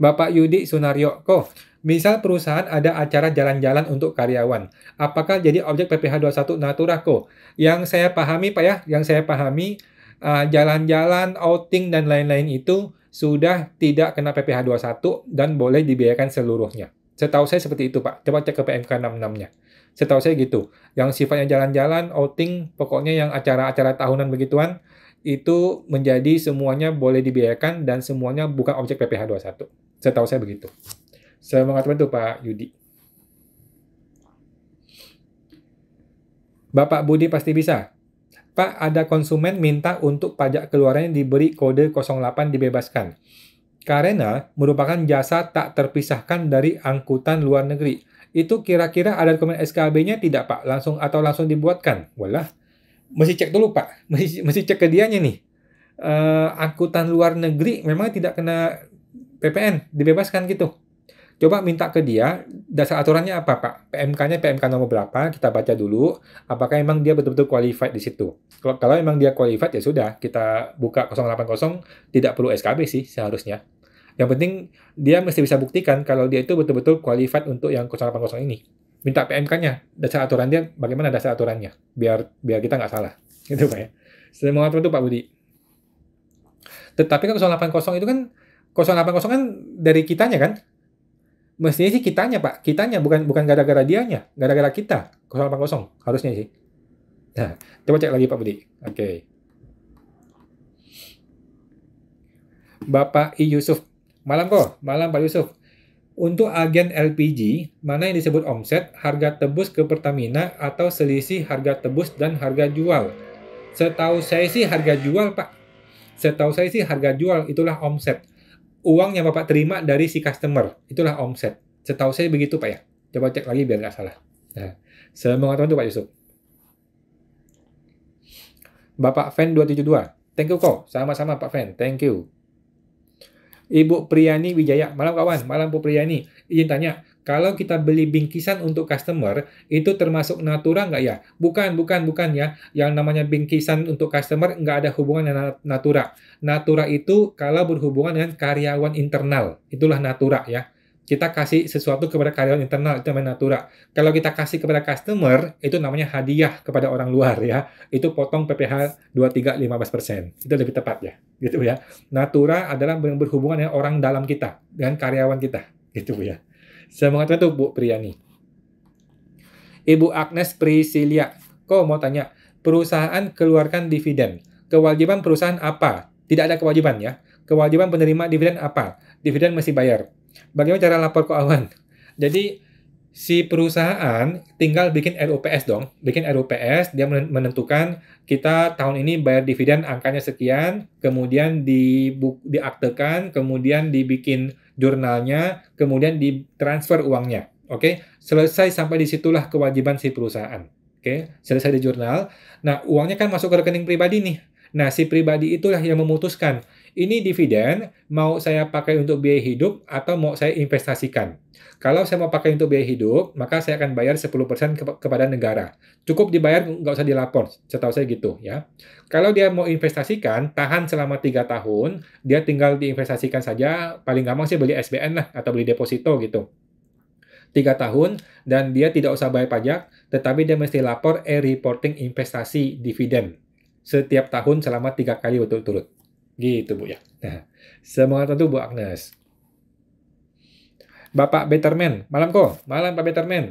Bapak Yudi Sunaryo, Sunaryoko, misal perusahaan ada acara jalan-jalan untuk karyawan, apakah jadi objek PPh 21 Naturako? Yang saya pahami Pak ya, yang saya pahami eh, jalan-jalan, uh, outing dan lain-lain itu sudah tidak kena PPh 21 dan boleh dibiayakan seluruhnya. Setahu saya seperti itu Pak. Coba cek ke PMK 66-nya. Setahu saya gitu. Yang sifatnya jalan-jalan, outing, pokoknya yang acara-acara tahunan begituan, itu menjadi semuanya boleh dibiayakan dan semuanya bukan objek PPh 21. Saya tahu saya begitu. Saya mengatakan itu Pak Yudi. Bapak Budi pasti bisa. Pak, ada konsumen minta untuk pajak keluarannya diberi kode 08 dibebaskan. Karena merupakan jasa tak terpisahkan dari angkutan luar negeri. Itu kira-kira ada dokumen SKB-nya tidak, Pak? Langsung atau langsung dibuatkan? Walah, mesti cek dulu, Pak. Mesti, mesti cek ke dianya nih. Uh, angkutan luar negeri memang tidak kena PPN dibebaskan gitu. Coba minta ke dia, dasar aturannya apa Pak? PMK-nya PMK nomor berapa? Kita baca dulu, apakah emang dia betul-betul qualified di situ. Kalau, kalau emang dia qualified ya sudah, kita buka 080, tidak perlu SKB sih seharusnya. Yang penting dia mesti bisa buktikan kalau dia itu betul-betul qualified untuk yang 080 ini. Minta PMK-nya, dasar aturan dia, bagaimana dasar aturannya, biar biar kita nggak salah. Gitu Pak ya. Semua itu Pak Budi. Tetapi kan 080 itu kan 080 kan dari kitanya kan? Mestinya sih kitanya, Pak. Kitanya bukan bukan gara-gara dianya, gara-gara kita. 080 harusnya sih. Nah, coba cek lagi Pak Budi. Oke. Okay. Bapak I Yusuf. Malam kok, malam Pak Yusuf. Untuk agen LPG, mana yang disebut omset, harga tebus ke Pertamina atau selisih harga tebus dan harga jual? Setahu saya sih harga jual, Pak. Setahu saya sih harga jual itulah omset uang yang Bapak terima dari si customer. Itulah omset. Setahu saya begitu Pak ya. Coba cek lagi biar nggak salah. Nah, saya mengatakan itu Pak Yusuf. Bapak Fan 272. Thank you kok. Sama-sama Pak Fan. Thank you. Ibu Priyani Wijaya. Malam kawan. Malam Bu Priyani. Izin tanya. Kalau kita beli bingkisan untuk customer, itu termasuk natura nggak ya? Bukan, bukan, bukan ya. Yang namanya bingkisan untuk customer nggak ada hubungan dengan natura. Natura itu kalau berhubungan dengan karyawan internal. Itulah natura ya kita kasih sesuatu kepada karyawan internal itu namanya natura. Kalau kita kasih kepada customer itu namanya hadiah kepada orang luar ya. Itu potong PPh 23 15%. Itu lebih tepat ya. Gitu ya. Natura adalah berhubungan dengan orang dalam kita, dengan karyawan kita. Gitu ya. Saya mengatakan itu Bu Priyani, Ibu Agnes Priscilia. Kok mau tanya, perusahaan keluarkan dividen. Kewajiban perusahaan apa? Tidak ada kewajiban ya. Kewajiban penerima dividen apa? Dividen masih bayar. Bagaimana cara lapor ke keuangan? Jadi si perusahaan tinggal bikin RUPS dong. Bikin RUPS, dia menentukan kita tahun ini bayar dividen angkanya sekian, kemudian diaktekan, kemudian dibikin jurnalnya, kemudian ditransfer uangnya. Oke, okay? selesai sampai disitulah kewajiban si perusahaan. Oke, okay? selesai di jurnal. Nah, uangnya kan masuk ke rekening pribadi nih. Nah, si pribadi itulah yang memutuskan ini dividen mau saya pakai untuk biaya hidup atau mau saya investasikan. Kalau saya mau pakai untuk biaya hidup, maka saya akan bayar 10% ke kepada negara. Cukup dibayar, nggak usah dilapor, setahu saya gitu ya. Kalau dia mau investasikan, tahan selama 3 tahun, dia tinggal diinvestasikan saja, paling gampang sih beli SBN lah, atau beli deposito gitu. 3 tahun, dan dia tidak usah bayar pajak, tetapi dia mesti lapor e-reporting investasi dividen setiap tahun selama tiga kali berturut-turut. Gitu Bu ya. Nah, semangat tentu Bu Agnes. Bapak Betterman, malam kok. Malam Pak Betterman.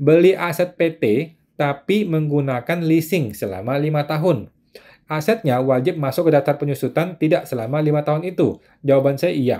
Beli aset PT tapi menggunakan leasing selama lima tahun. Asetnya wajib masuk ke daftar penyusutan tidak selama lima tahun itu. Jawaban saya iya.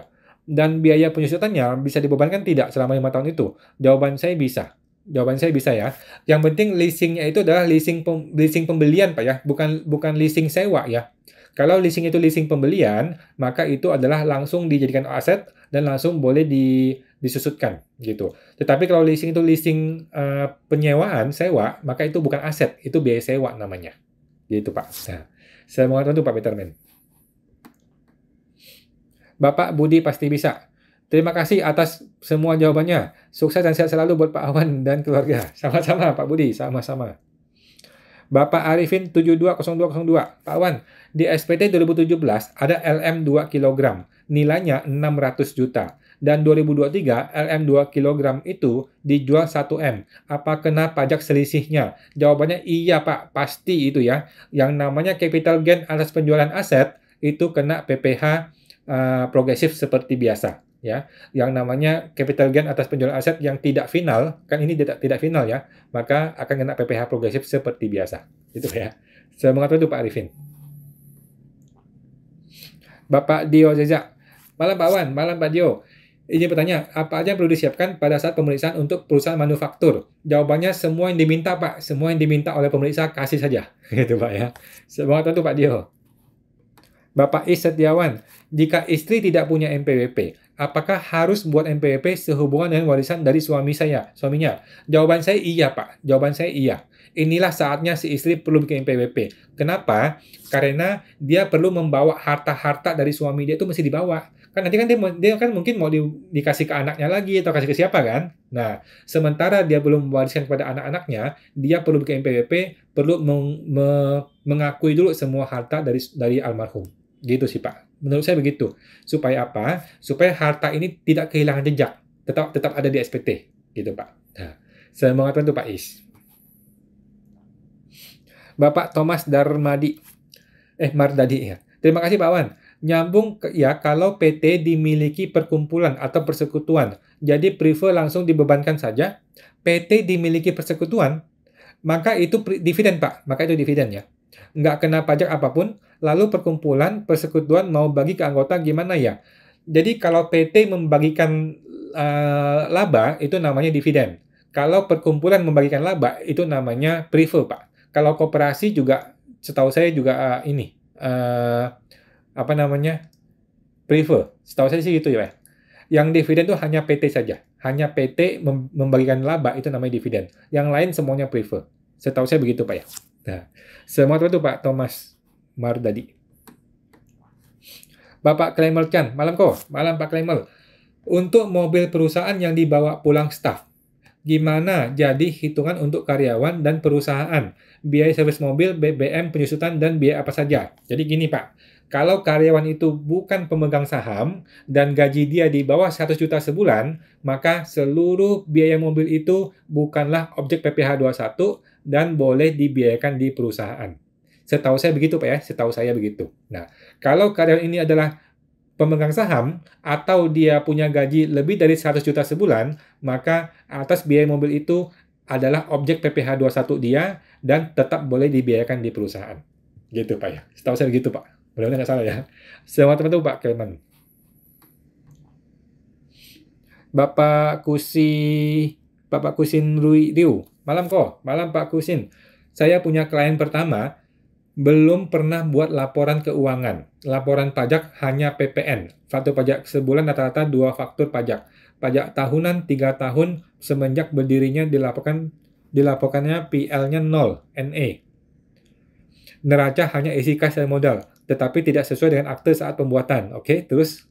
Dan biaya penyusutannya bisa dibebankan tidak selama lima tahun itu. Jawaban saya bisa. Jawaban saya bisa ya. Yang penting leasingnya itu adalah leasing pem leasing pembelian pak ya, bukan bukan leasing sewa ya. Kalau leasing itu leasing pembelian, maka itu adalah langsung dijadikan aset dan langsung boleh di, disusutkan gitu. Tetapi kalau leasing itu leasing uh, penyewaan, sewa, maka itu bukan aset, itu biaya sewa namanya. itu Pak. Nah, saya mau tentu Pak Peterman. Bapak Budi pasti bisa. Terima kasih atas semua jawabannya. Sukses dan sehat selalu buat Pak Awan dan keluarga. Sama-sama Pak Budi, sama-sama. Bapak Arifin 720202. Pak Wan, di SPT 2017 ada LM 2 kg, nilainya 600 juta. Dan 2023 LM 2 kg itu dijual 1M. Apa kena pajak selisihnya? Jawabannya iya Pak, pasti itu ya. Yang namanya capital gain atas penjualan aset itu kena PPH uh, eh, progresif seperti biasa ya yang namanya capital gain atas penjualan aset yang tidak final kan ini tidak tidak final ya maka akan kena PPh progresif seperti biasa itu ya saya mengatur itu Pak Arifin Bapak Dio Zeza malam Pak Wan malam Pak Dio ini bertanya apa aja yang perlu disiapkan pada saat pemeriksaan untuk perusahaan manufaktur jawabannya semua yang diminta Pak semua yang diminta oleh pemeriksa kasih saja gitu Pak ya Saya mengatakan itu Pak Dio Bapak Is Setiawan jika istri tidak punya MPWP, apakah harus buat MPWP sehubungan dengan warisan dari suami saya, suaminya? Jawaban saya iya, Pak. Jawaban saya iya. Inilah saatnya si istri perlu bikin MPWP. Kenapa? Karena dia perlu membawa harta-harta dari suami dia itu mesti dibawa. Kan nanti kan dia, dia kan mungkin mau di, dikasih ke anaknya lagi atau kasih ke siapa kan? Nah, sementara dia belum mewariskan kepada anak-anaknya, dia perlu bikin MPWP, perlu meng, me, mengakui dulu semua harta dari dari almarhum. Gitu sih, Pak. Menurut saya begitu. Supaya apa? Supaya harta ini tidak kehilangan jejak, tetap tetap ada di SPT, gitu Pak. Nah, saya mengatakan itu Pak Is. Bapak Thomas Darmadi, eh Mardadi ya. Terima kasih Pak Wan. Nyambung ke, ya kalau PT dimiliki perkumpulan atau persekutuan, jadi prefer langsung dibebankan saja. PT dimiliki persekutuan, maka itu dividen Pak, maka itu dividen ya nggak kena pajak apapun, lalu perkumpulan persekutuan mau bagi ke anggota gimana ya? Jadi kalau PT membagikan uh, laba itu namanya dividen. Kalau perkumpulan membagikan laba itu namanya prefer, Pak. Kalau koperasi juga setahu saya juga uh, ini uh, apa namanya? prefer. Setahu saya sih gitu ya, Yang dividen itu hanya PT saja. Hanya PT membagikan laba itu namanya dividen. Yang lain semuanya prefer. Setahu saya begitu, Pak ya. Nah, semua itu Pak Thomas Mardadi. Bapak Klemel Chan, malam kok, malam Pak Klemel. Untuk mobil perusahaan yang dibawa pulang staff, gimana jadi hitungan untuk karyawan dan perusahaan? Biaya servis mobil, BBM, penyusutan, dan biaya apa saja? Jadi gini Pak, kalau karyawan itu bukan pemegang saham dan gaji dia di bawah 100 juta sebulan, maka seluruh biaya mobil itu bukanlah objek PPh 21 dan boleh dibiayakan di perusahaan. Setahu saya begitu Pak ya, setahu saya begitu. Nah, kalau karyawan ini adalah pemegang saham atau dia punya gaji lebih dari 100 juta sebulan, maka atas biaya mobil itu adalah objek PPh 21 dia dan tetap boleh dibiayakan di perusahaan. Gitu Pak ya. Setahu saya begitu Pak beliau nggak salah ya. Semua teman itu Pak Kelman. Bapak Kusi, Bapak Kusin Rui Riu. Malam kok, malam Pak Kusin. Saya punya klien pertama, belum pernah buat laporan keuangan. Laporan pajak hanya PPN. Faktur pajak sebulan rata-rata dua faktur pajak. Pajak tahunan tiga tahun semenjak berdirinya dilaporkan dilaporkannya PL-nya 0, na e. Neraca hanya isi kas dan modal tetapi tidak sesuai dengan akte saat pembuatan. Oke, okay? terus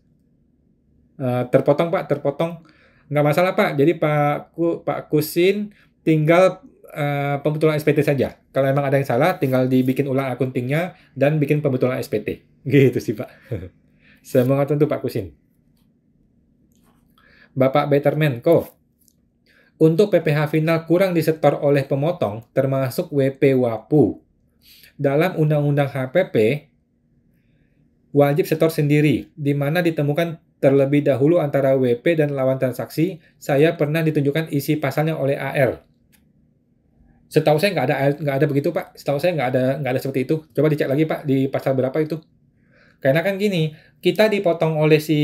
uh, terpotong Pak, terpotong nggak masalah Pak. Jadi Pak Ku, Pak Kusin tinggal uh, eh, pembetulan SPT saja. Kalau memang ada yang salah, tinggal dibikin ulang akuntingnya dan bikin pembetulan SPT. Gitu sih Pak. Semoga tentu Pak Kusin. Bapak Betterman kok Untuk PPH final kurang disetor oleh pemotong, termasuk WP Wapu. Dalam Undang-Undang HPP, wajib setor sendiri, di mana ditemukan terlebih dahulu antara WP dan lawan transaksi, saya pernah ditunjukkan isi pasalnya oleh AR. Setahu saya nggak ada nggak ada begitu pak. Setahu saya nggak ada nggak ada seperti itu. Coba dicek lagi pak di pasal berapa itu. Karena kan gini, kita dipotong oleh si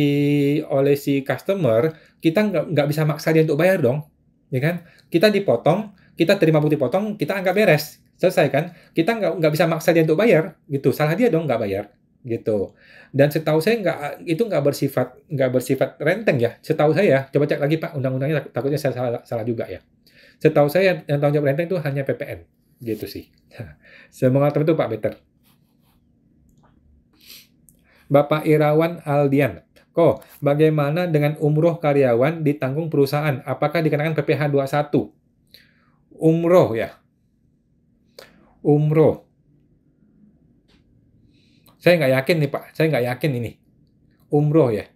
oleh si customer, kita nggak nggak bisa maksa dia untuk bayar dong, ya kan? Kita dipotong, kita terima bukti potong, kita anggap beres, selesai kan? Kita nggak nggak bisa maksa dia untuk bayar, gitu. Salah dia dong nggak bayar gitu. Dan setahu saya nggak itu nggak bersifat nggak bersifat renteng ya. Setahu saya, ya coba cek lagi Pak undang-undangnya takutnya saya salah, salah juga ya. Setahu saya yang tanggung jawab renteng itu hanya PPN gitu sih. saya mengatakan itu Pak Peter. Bapak Irawan Aldian. kok bagaimana dengan umroh karyawan ditanggung perusahaan? Apakah dikenakan PPh 21? Umroh ya. Umroh. Saya nggak yakin nih Pak, saya nggak yakin ini. Umroh ya.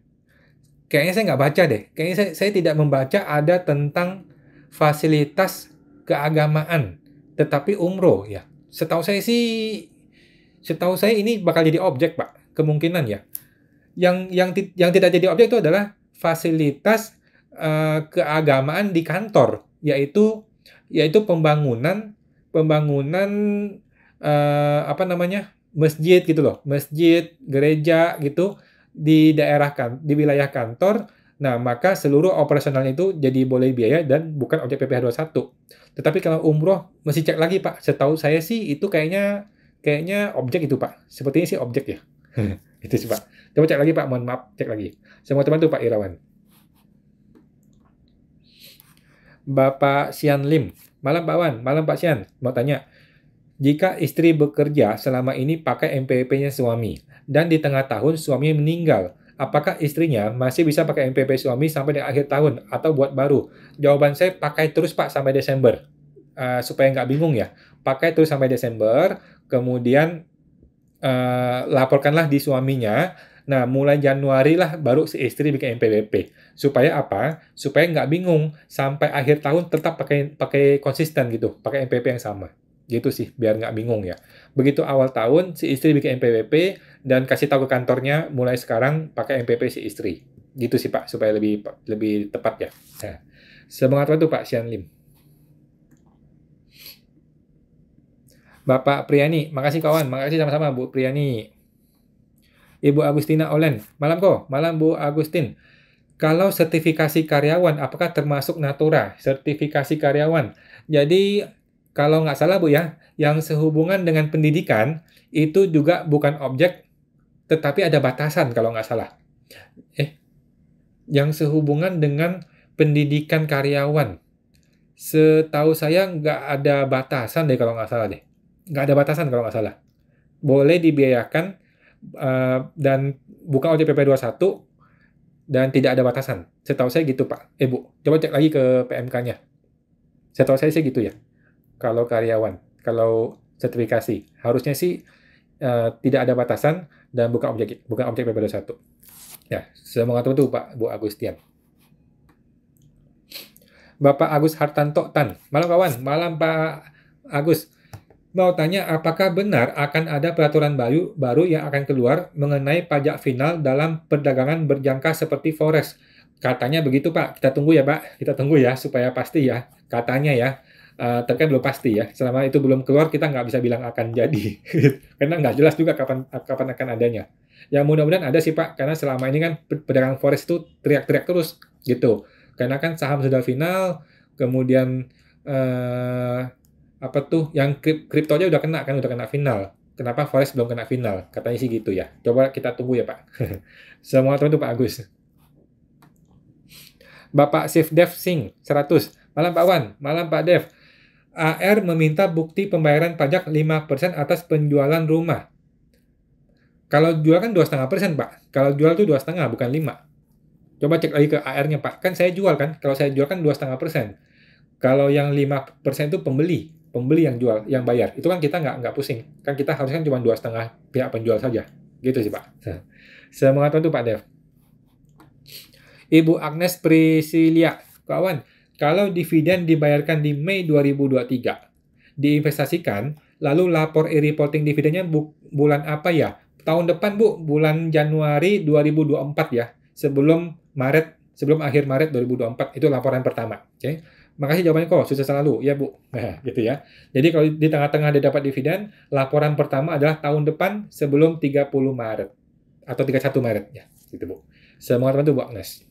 Kayaknya saya nggak baca deh. Kayaknya saya, saya tidak membaca ada tentang fasilitas keagamaan. Tetapi umroh ya. Setahu saya sih, setahu saya ini bakal jadi objek Pak. Kemungkinan ya. Yang yang yang tidak jadi objek itu adalah fasilitas uh, keagamaan di kantor, yaitu yaitu pembangunan pembangunan uh, apa namanya masjid gitu loh, masjid, gereja gitu di daerah kan, di wilayah kantor. Nah, maka seluruh operasional itu jadi boleh biaya dan bukan objek PPh 21. Tetapi kalau umroh mesti cek lagi, Pak. Setahu saya sih itu kayaknya kayaknya objek itu, Pak. Sepertinya sih objek ya. Hmm. itu sih, Pak. Coba cek lagi, Pak. Mohon maaf, cek lagi. Semua teman tuh Pak Irawan. Bapak Sian Lim. Malam Pak Wan, malam Pak Sian. Mau tanya, jika istri bekerja selama ini pakai MPP-nya suami, dan di tengah tahun suami meninggal, apakah istrinya masih bisa pakai MPP suami sampai di akhir tahun atau buat baru? Jawaban saya pakai terus Pak sampai Desember. Uh, supaya nggak bingung ya. Pakai terus sampai Desember, kemudian uh, laporkanlah di suaminya. Nah, mulai Januari lah baru si istri bikin MPWP. Supaya apa? Supaya nggak bingung sampai akhir tahun tetap pakai pakai konsisten gitu, pakai MPP yang sama. Gitu sih, biar nggak bingung ya. Begitu awal tahun, si istri bikin MPWP dan kasih tahu ke kantornya mulai sekarang pakai MPP si istri. Gitu sih Pak, supaya lebih lebih tepat ya. Nah, semangat waktu Pak Sian Lim. Bapak Priyani, makasih kawan, makasih sama-sama Bu Priyani. Ibu Agustina Olen, malam kok, malam Bu Agustin. Kalau sertifikasi karyawan, apakah termasuk Natura? Sertifikasi karyawan. Jadi kalau nggak salah Bu ya, yang sehubungan dengan pendidikan itu juga bukan objek, tetapi ada batasan kalau nggak salah. Eh, yang sehubungan dengan pendidikan karyawan, setahu saya nggak ada batasan deh kalau nggak salah deh, nggak ada batasan kalau nggak salah. Boleh dibiayakan uh, dan bukan OJPP 21 dan tidak ada batasan. Setahu saya gitu Pak, eh Bu, coba cek lagi ke PMK-nya. Setahu saya sih gitu ya kalau karyawan, kalau sertifikasi. Harusnya sih uh, tidak ada batasan dan bukan objek bukan objek PP21. Ya, sudah mengatur itu Pak Bu Agustian. Bapak Agus Hartanto Tan. Malam kawan, malam Pak Agus. Mau tanya apakah benar akan ada peraturan baru baru yang akan keluar mengenai pajak final dalam perdagangan berjangka seperti forex? Katanya begitu Pak. Kita tunggu ya Pak. Kita tunggu ya supaya pasti ya. Katanya ya uh, eh, tapi belum pasti ya. Selama itu belum keluar, kita nggak bisa bilang akan jadi, karena nggak jelas juga kapan kapan akan adanya. Yang mudah-mudahan ada sih Pak, karena selama ini kan pedagang forest itu teriak-teriak terus gitu. Karena kan saham sudah final, kemudian uh, apa tuh, yang kriptonya udah kena kan, udah kena final. Kenapa forest belum kena final? Katanya sih gitu ya. Coba kita tunggu ya Pak. Semua itu Pak Agus. Bapak Sif Dev Singh 100. Malam Pak Wan, malam Pak Dev AR meminta bukti pembayaran pajak 5% atas penjualan rumah. Kalau jual kan 2,5% Pak. Kalau jual tuh 2,5 bukan 5. Coba cek lagi ke AR-nya Pak. Kan saya jual kan. Kalau saya jual kan 2,5%. Kalau yang 5% itu pembeli. Pembeli yang jual, yang bayar. Itu kan kita nggak nggak pusing. Kan kita harusnya kan cuma 2,5 pihak penjual saja. Gitu sih Pak. Nah, Semangat itu Pak Dev. Ibu Agnes Priscilia, Kawan, kalau dividen dibayarkan di Mei 2023, diinvestasikan, lalu lapor e-reporting dividennya bu bulan apa ya? Tahun depan, Bu, bulan Januari 2024 ya, sebelum Maret, sebelum akhir Maret 2024, itu laporan pertama. Oke. Okay? makasih jawabannya kok sukses selalu ya bu gitu ya jadi kalau di tengah-tengah ada dapat dividen laporan pertama adalah tahun depan sebelum 30 Maret atau 31 Maret ya gitu bu semangat bantu bu Agnes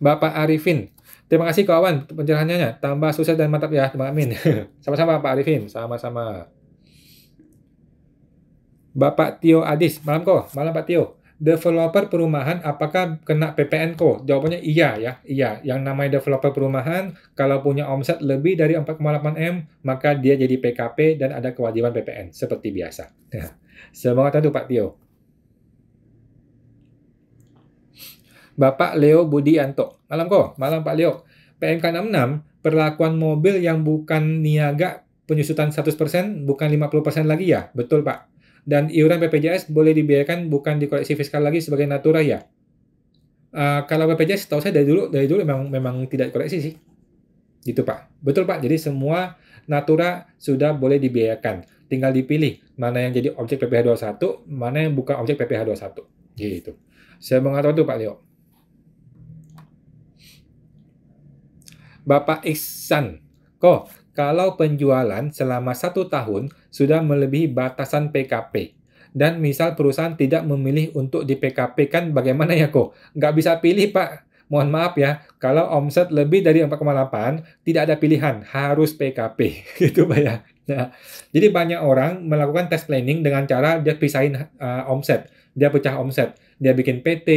Bapak Arifin. Terima kasih kawan pencerahannya. Tambah sukses dan mantap ya. Amin. Sama-sama Pak Arifin. Sama-sama. Bapak Tio Adis. Malam kok. Malam Pak Tio. Developer perumahan apakah kena PPN kok? Jawabannya iya ya. Iya. Yang namanya developer perumahan kalau punya omset lebih dari 4,8 M maka dia jadi PKP dan ada kewajiban PPN seperti biasa. Semangat tuh Pak Tio. Bapak Leo Budianto. Malam kok, malam Pak Leo. PMK 66, perlakuan mobil yang bukan niaga penyusutan 100%, bukan 50% lagi ya? Betul Pak. Dan iuran BPJS boleh dibiayakan bukan di koleksi fiskal lagi sebagai natura ya? Uh, kalau BPJS tahu saya dari dulu dari dulu memang memang tidak koleksi sih gitu pak betul pak jadi semua natura sudah boleh dibiayakan tinggal dipilih mana yang jadi objek PPH 21 mana yang bukan objek PPH 21 gitu saya mengatakan itu pak Leo Bapak Iksan. kok kalau penjualan selama satu tahun sudah melebihi batasan PKP, dan misal perusahaan tidak memilih untuk di PKP kan bagaimana ya kok? Nggak bisa pilih Pak. Mohon maaf ya, kalau omset lebih dari 4,8 tidak ada pilihan, harus PKP gitu Pak ya. Nah, jadi banyak orang melakukan test planning dengan cara dia pisahin uh, omset, dia pecah omset dia bikin PT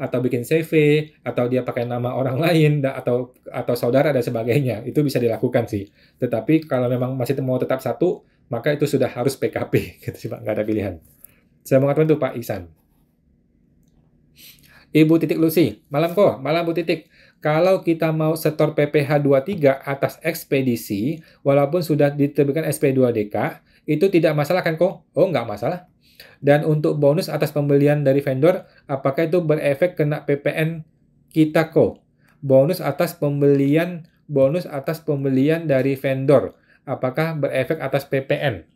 atau bikin CV atau dia pakai nama orang lain atau atau saudara dan sebagainya itu bisa dilakukan sih tetapi kalau memang masih mau tetap satu maka itu sudah harus PKP gitu sih pak nggak ada pilihan saya mau ngatakan tuh Pak Iksan Ibu titik Lucy malam kok malam Bu titik kalau kita mau setor PPh 23 atas ekspedisi, walaupun sudah diterbitkan SP2DK, itu tidak masalah kan kok? Oh, nggak masalah. Dan untuk bonus atas pembelian dari vendor, apakah itu berefek kena PPN kita kok? Bonus atas pembelian bonus atas pembelian dari vendor, apakah berefek atas PPN?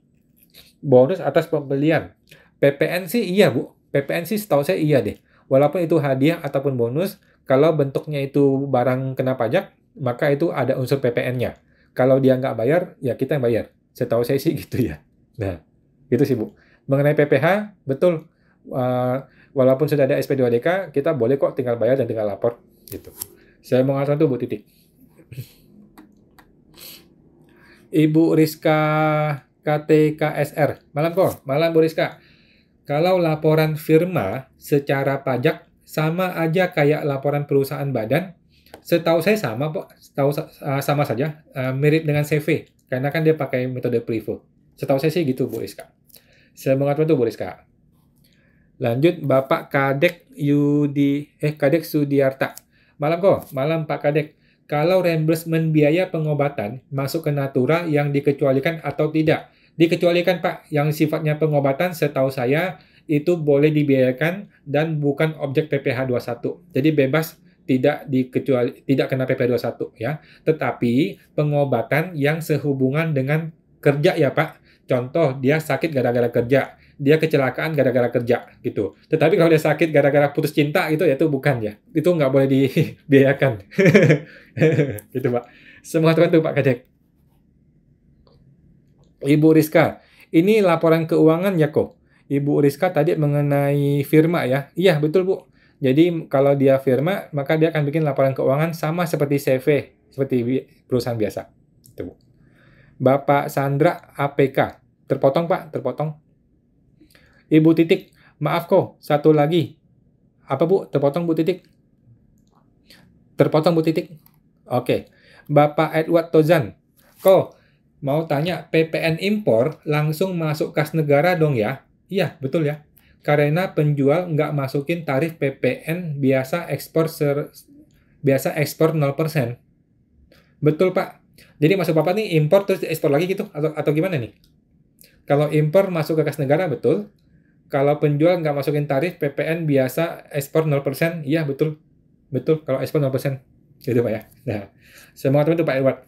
Bonus atas pembelian. PPN sih iya, Bu. PPN sih setahu saya iya deh. Walaupun itu hadiah ataupun bonus, kalau bentuknya itu barang kena pajak, maka itu ada unsur PPN-nya. Kalau dia nggak bayar, ya kita yang bayar. Setahu saya sih gitu ya. Nah, itu sih Bu. Mengenai PPH, betul. Uh, walaupun sudah ada SP2DK, kita boleh kok tinggal bayar dan tinggal lapor. Gitu. Saya mengatakan itu Bu Titik. Ibu Rizka KTKSR. Malam kok, malam Bu Rizka. Kalau laporan firma secara pajak sama aja kayak laporan perusahaan badan, setahu saya sama kok, setahu uh, sama saja, uh, mirip dengan CV karena kan dia pakai metode privo. Setahu saya sih gitu Bu Rizka. Semangat bantu Bu Rizka. Lanjut Bapak Kadek Yudi eh Kadek Sudiarta. Malam kok, malam Pak Kadek. Kalau reimbursement biaya pengobatan masuk ke natura yang dikecualikan atau tidak? Dikecualikan Pak, yang sifatnya pengobatan setahu saya itu boleh dibiayakan dan bukan objek PPh 21. Jadi bebas tidak dikecuali tidak kena PPH 21 ya. Tetapi pengobatan yang sehubungan dengan kerja ya Pak. Contoh, dia sakit gara-gara kerja, dia kecelakaan gara-gara kerja gitu. Tetapi kalau dia sakit gara-gara putus cinta itu ya itu bukan ya. Itu nggak boleh dibiayakan. gitu Pak. Semua terbantu, Pak Kadek. Ibu Rizka, ini laporan keuangan ya kok. Ibu Rizka tadi mengenai firma ya. Iya betul Bu. Jadi kalau dia firma maka dia akan bikin laporan keuangan sama seperti CV, seperti perusahaan biasa. Bapak Sandra APK. Terpotong Pak, terpotong. Ibu Titik, maaf kok, satu lagi. Apa Bu? Terpotong Bu Titik? Terpotong Bu Titik? Oke. Bapak Edward Tozan, kok mau tanya PPN impor langsung masuk kas negara dong ya? Iya, betul ya. Karena penjual nggak masukin tarif PPN biasa ekspor ser biasa ekspor 0%. Betul Pak, jadi masuk papan nih impor terus ekspor lagi gitu atau atau gimana nih? Kalau impor masuk ke kas negara betul. Kalau penjual nggak masukin tarif PPN biasa ekspor 0%, iya betul. Betul kalau ekspor 0%. Gitu Pak ya. Nah, semoga teman teman Pak Edward.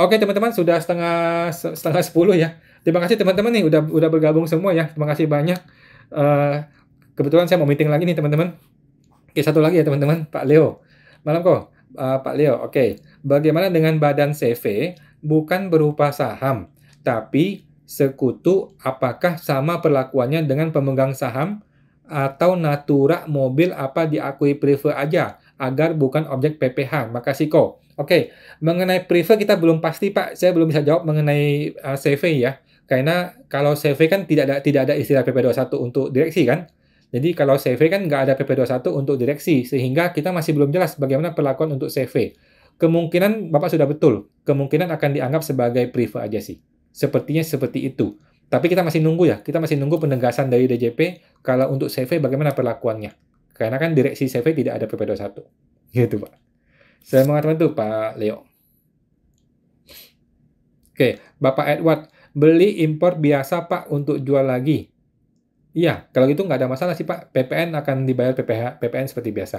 Oke teman-teman sudah setengah setengah sepuluh ya. Terima kasih teman-teman nih udah udah bergabung semua ya. Terima kasih banyak. Uh, kebetulan saya mau meeting lagi nih teman-teman. Oke satu lagi ya teman-teman Pak Leo. Malam kok uh, Pak Leo. Oke, okay. bagaimana dengan badan CV bukan berupa saham, tapi sekutu apakah sama perlakuannya dengan pemegang saham atau natura mobil apa diakui prive aja agar bukan objek PPH. Makasih kok. Oke, okay. mengenai prive kita belum pasti Pak. Saya belum bisa jawab mengenai uh, eh, CV ya. Karena kalau CV kan tidak ada tidak ada istilah PP21 untuk direksi kan. Jadi kalau CV kan nggak ada PP21 untuk direksi, sehingga kita masih belum jelas bagaimana perlakuan untuk CV. Kemungkinan Bapak sudah betul, kemungkinan akan dianggap sebagai priva aja sih. Sepertinya seperti itu. Tapi kita masih nunggu ya, kita masih nunggu penegasan dari DJP kalau untuk CV bagaimana perlakuannya. Karena kan direksi CV tidak ada PP21. Gitu Pak. Saya mengatakan itu Pak Leo. Oke, Bapak Edward, beli impor biasa Pak untuk jual lagi. Iya, kalau gitu nggak ada masalah sih Pak. PPN akan dibayar PPH, PPN seperti biasa.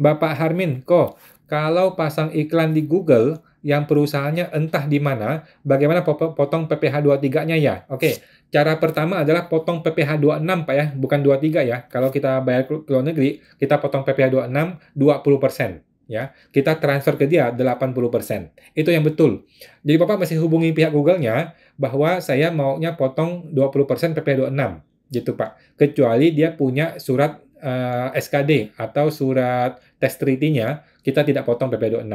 Bapak Harmin, kok kalau pasang iklan di Google yang perusahaannya entah di mana, bagaimana potong PPh 23-nya ya? Oke, cara pertama adalah potong PPh 26 Pak ya, bukan 23 ya. Kalau kita bayar ke luar negeri, kita potong PPh 26 20% ya. Kita transfer ke dia 80%. Itu yang betul. Jadi Bapak masih hubungi pihak Google-nya bahwa saya maunya potong 20% PPh 26 gitu Pak. Kecuali dia punya surat uh, eh, SKD atau surat test treaty-nya, kita tidak potong PP26.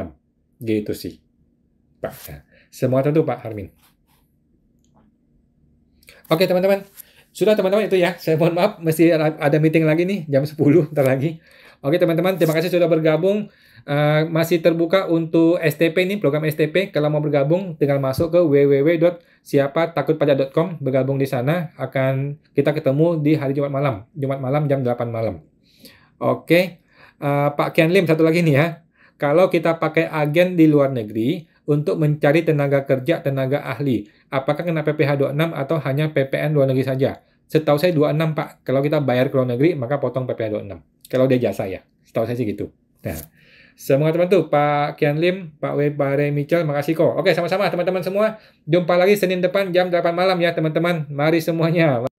Gitu sih. Pak. Nah, semua tentu Pak Armin. Oke teman-teman, sudah teman-teman itu ya. Saya mohon maaf, mesti ada meeting lagi nih jam 10 ntar lagi. Oke teman-teman, terima kasih sudah bergabung. Eh, masih terbuka untuk STP ini, program STP. Kalau mau bergabung, tinggal masuk ke www.siapatakutpajak.com, bergabung di sana. Akan kita ketemu di hari Jumat malam. Jumat malam jam 8 malam. Oke, okay. uh, eh, Pak Ken Lim, satu lagi nih ya. Kalau kita pakai agen di luar negeri untuk mencari tenaga kerja, tenaga ahli, apakah kena PPh 26 atau hanya PPN luar negeri saja? Setahu saya 26, Pak. Kalau kita bayar ke luar negeri, maka potong PPh 26. Kalau dia jasa ya. Setahu saya sih gitu. Nah, Semoga teman Pak Kian Lim, Pak Wei, Pak Ray makasih kok. Oke, sama-sama teman-teman semua. Jumpa lagi Senin depan jam 8 malam ya teman-teman. Mari semuanya.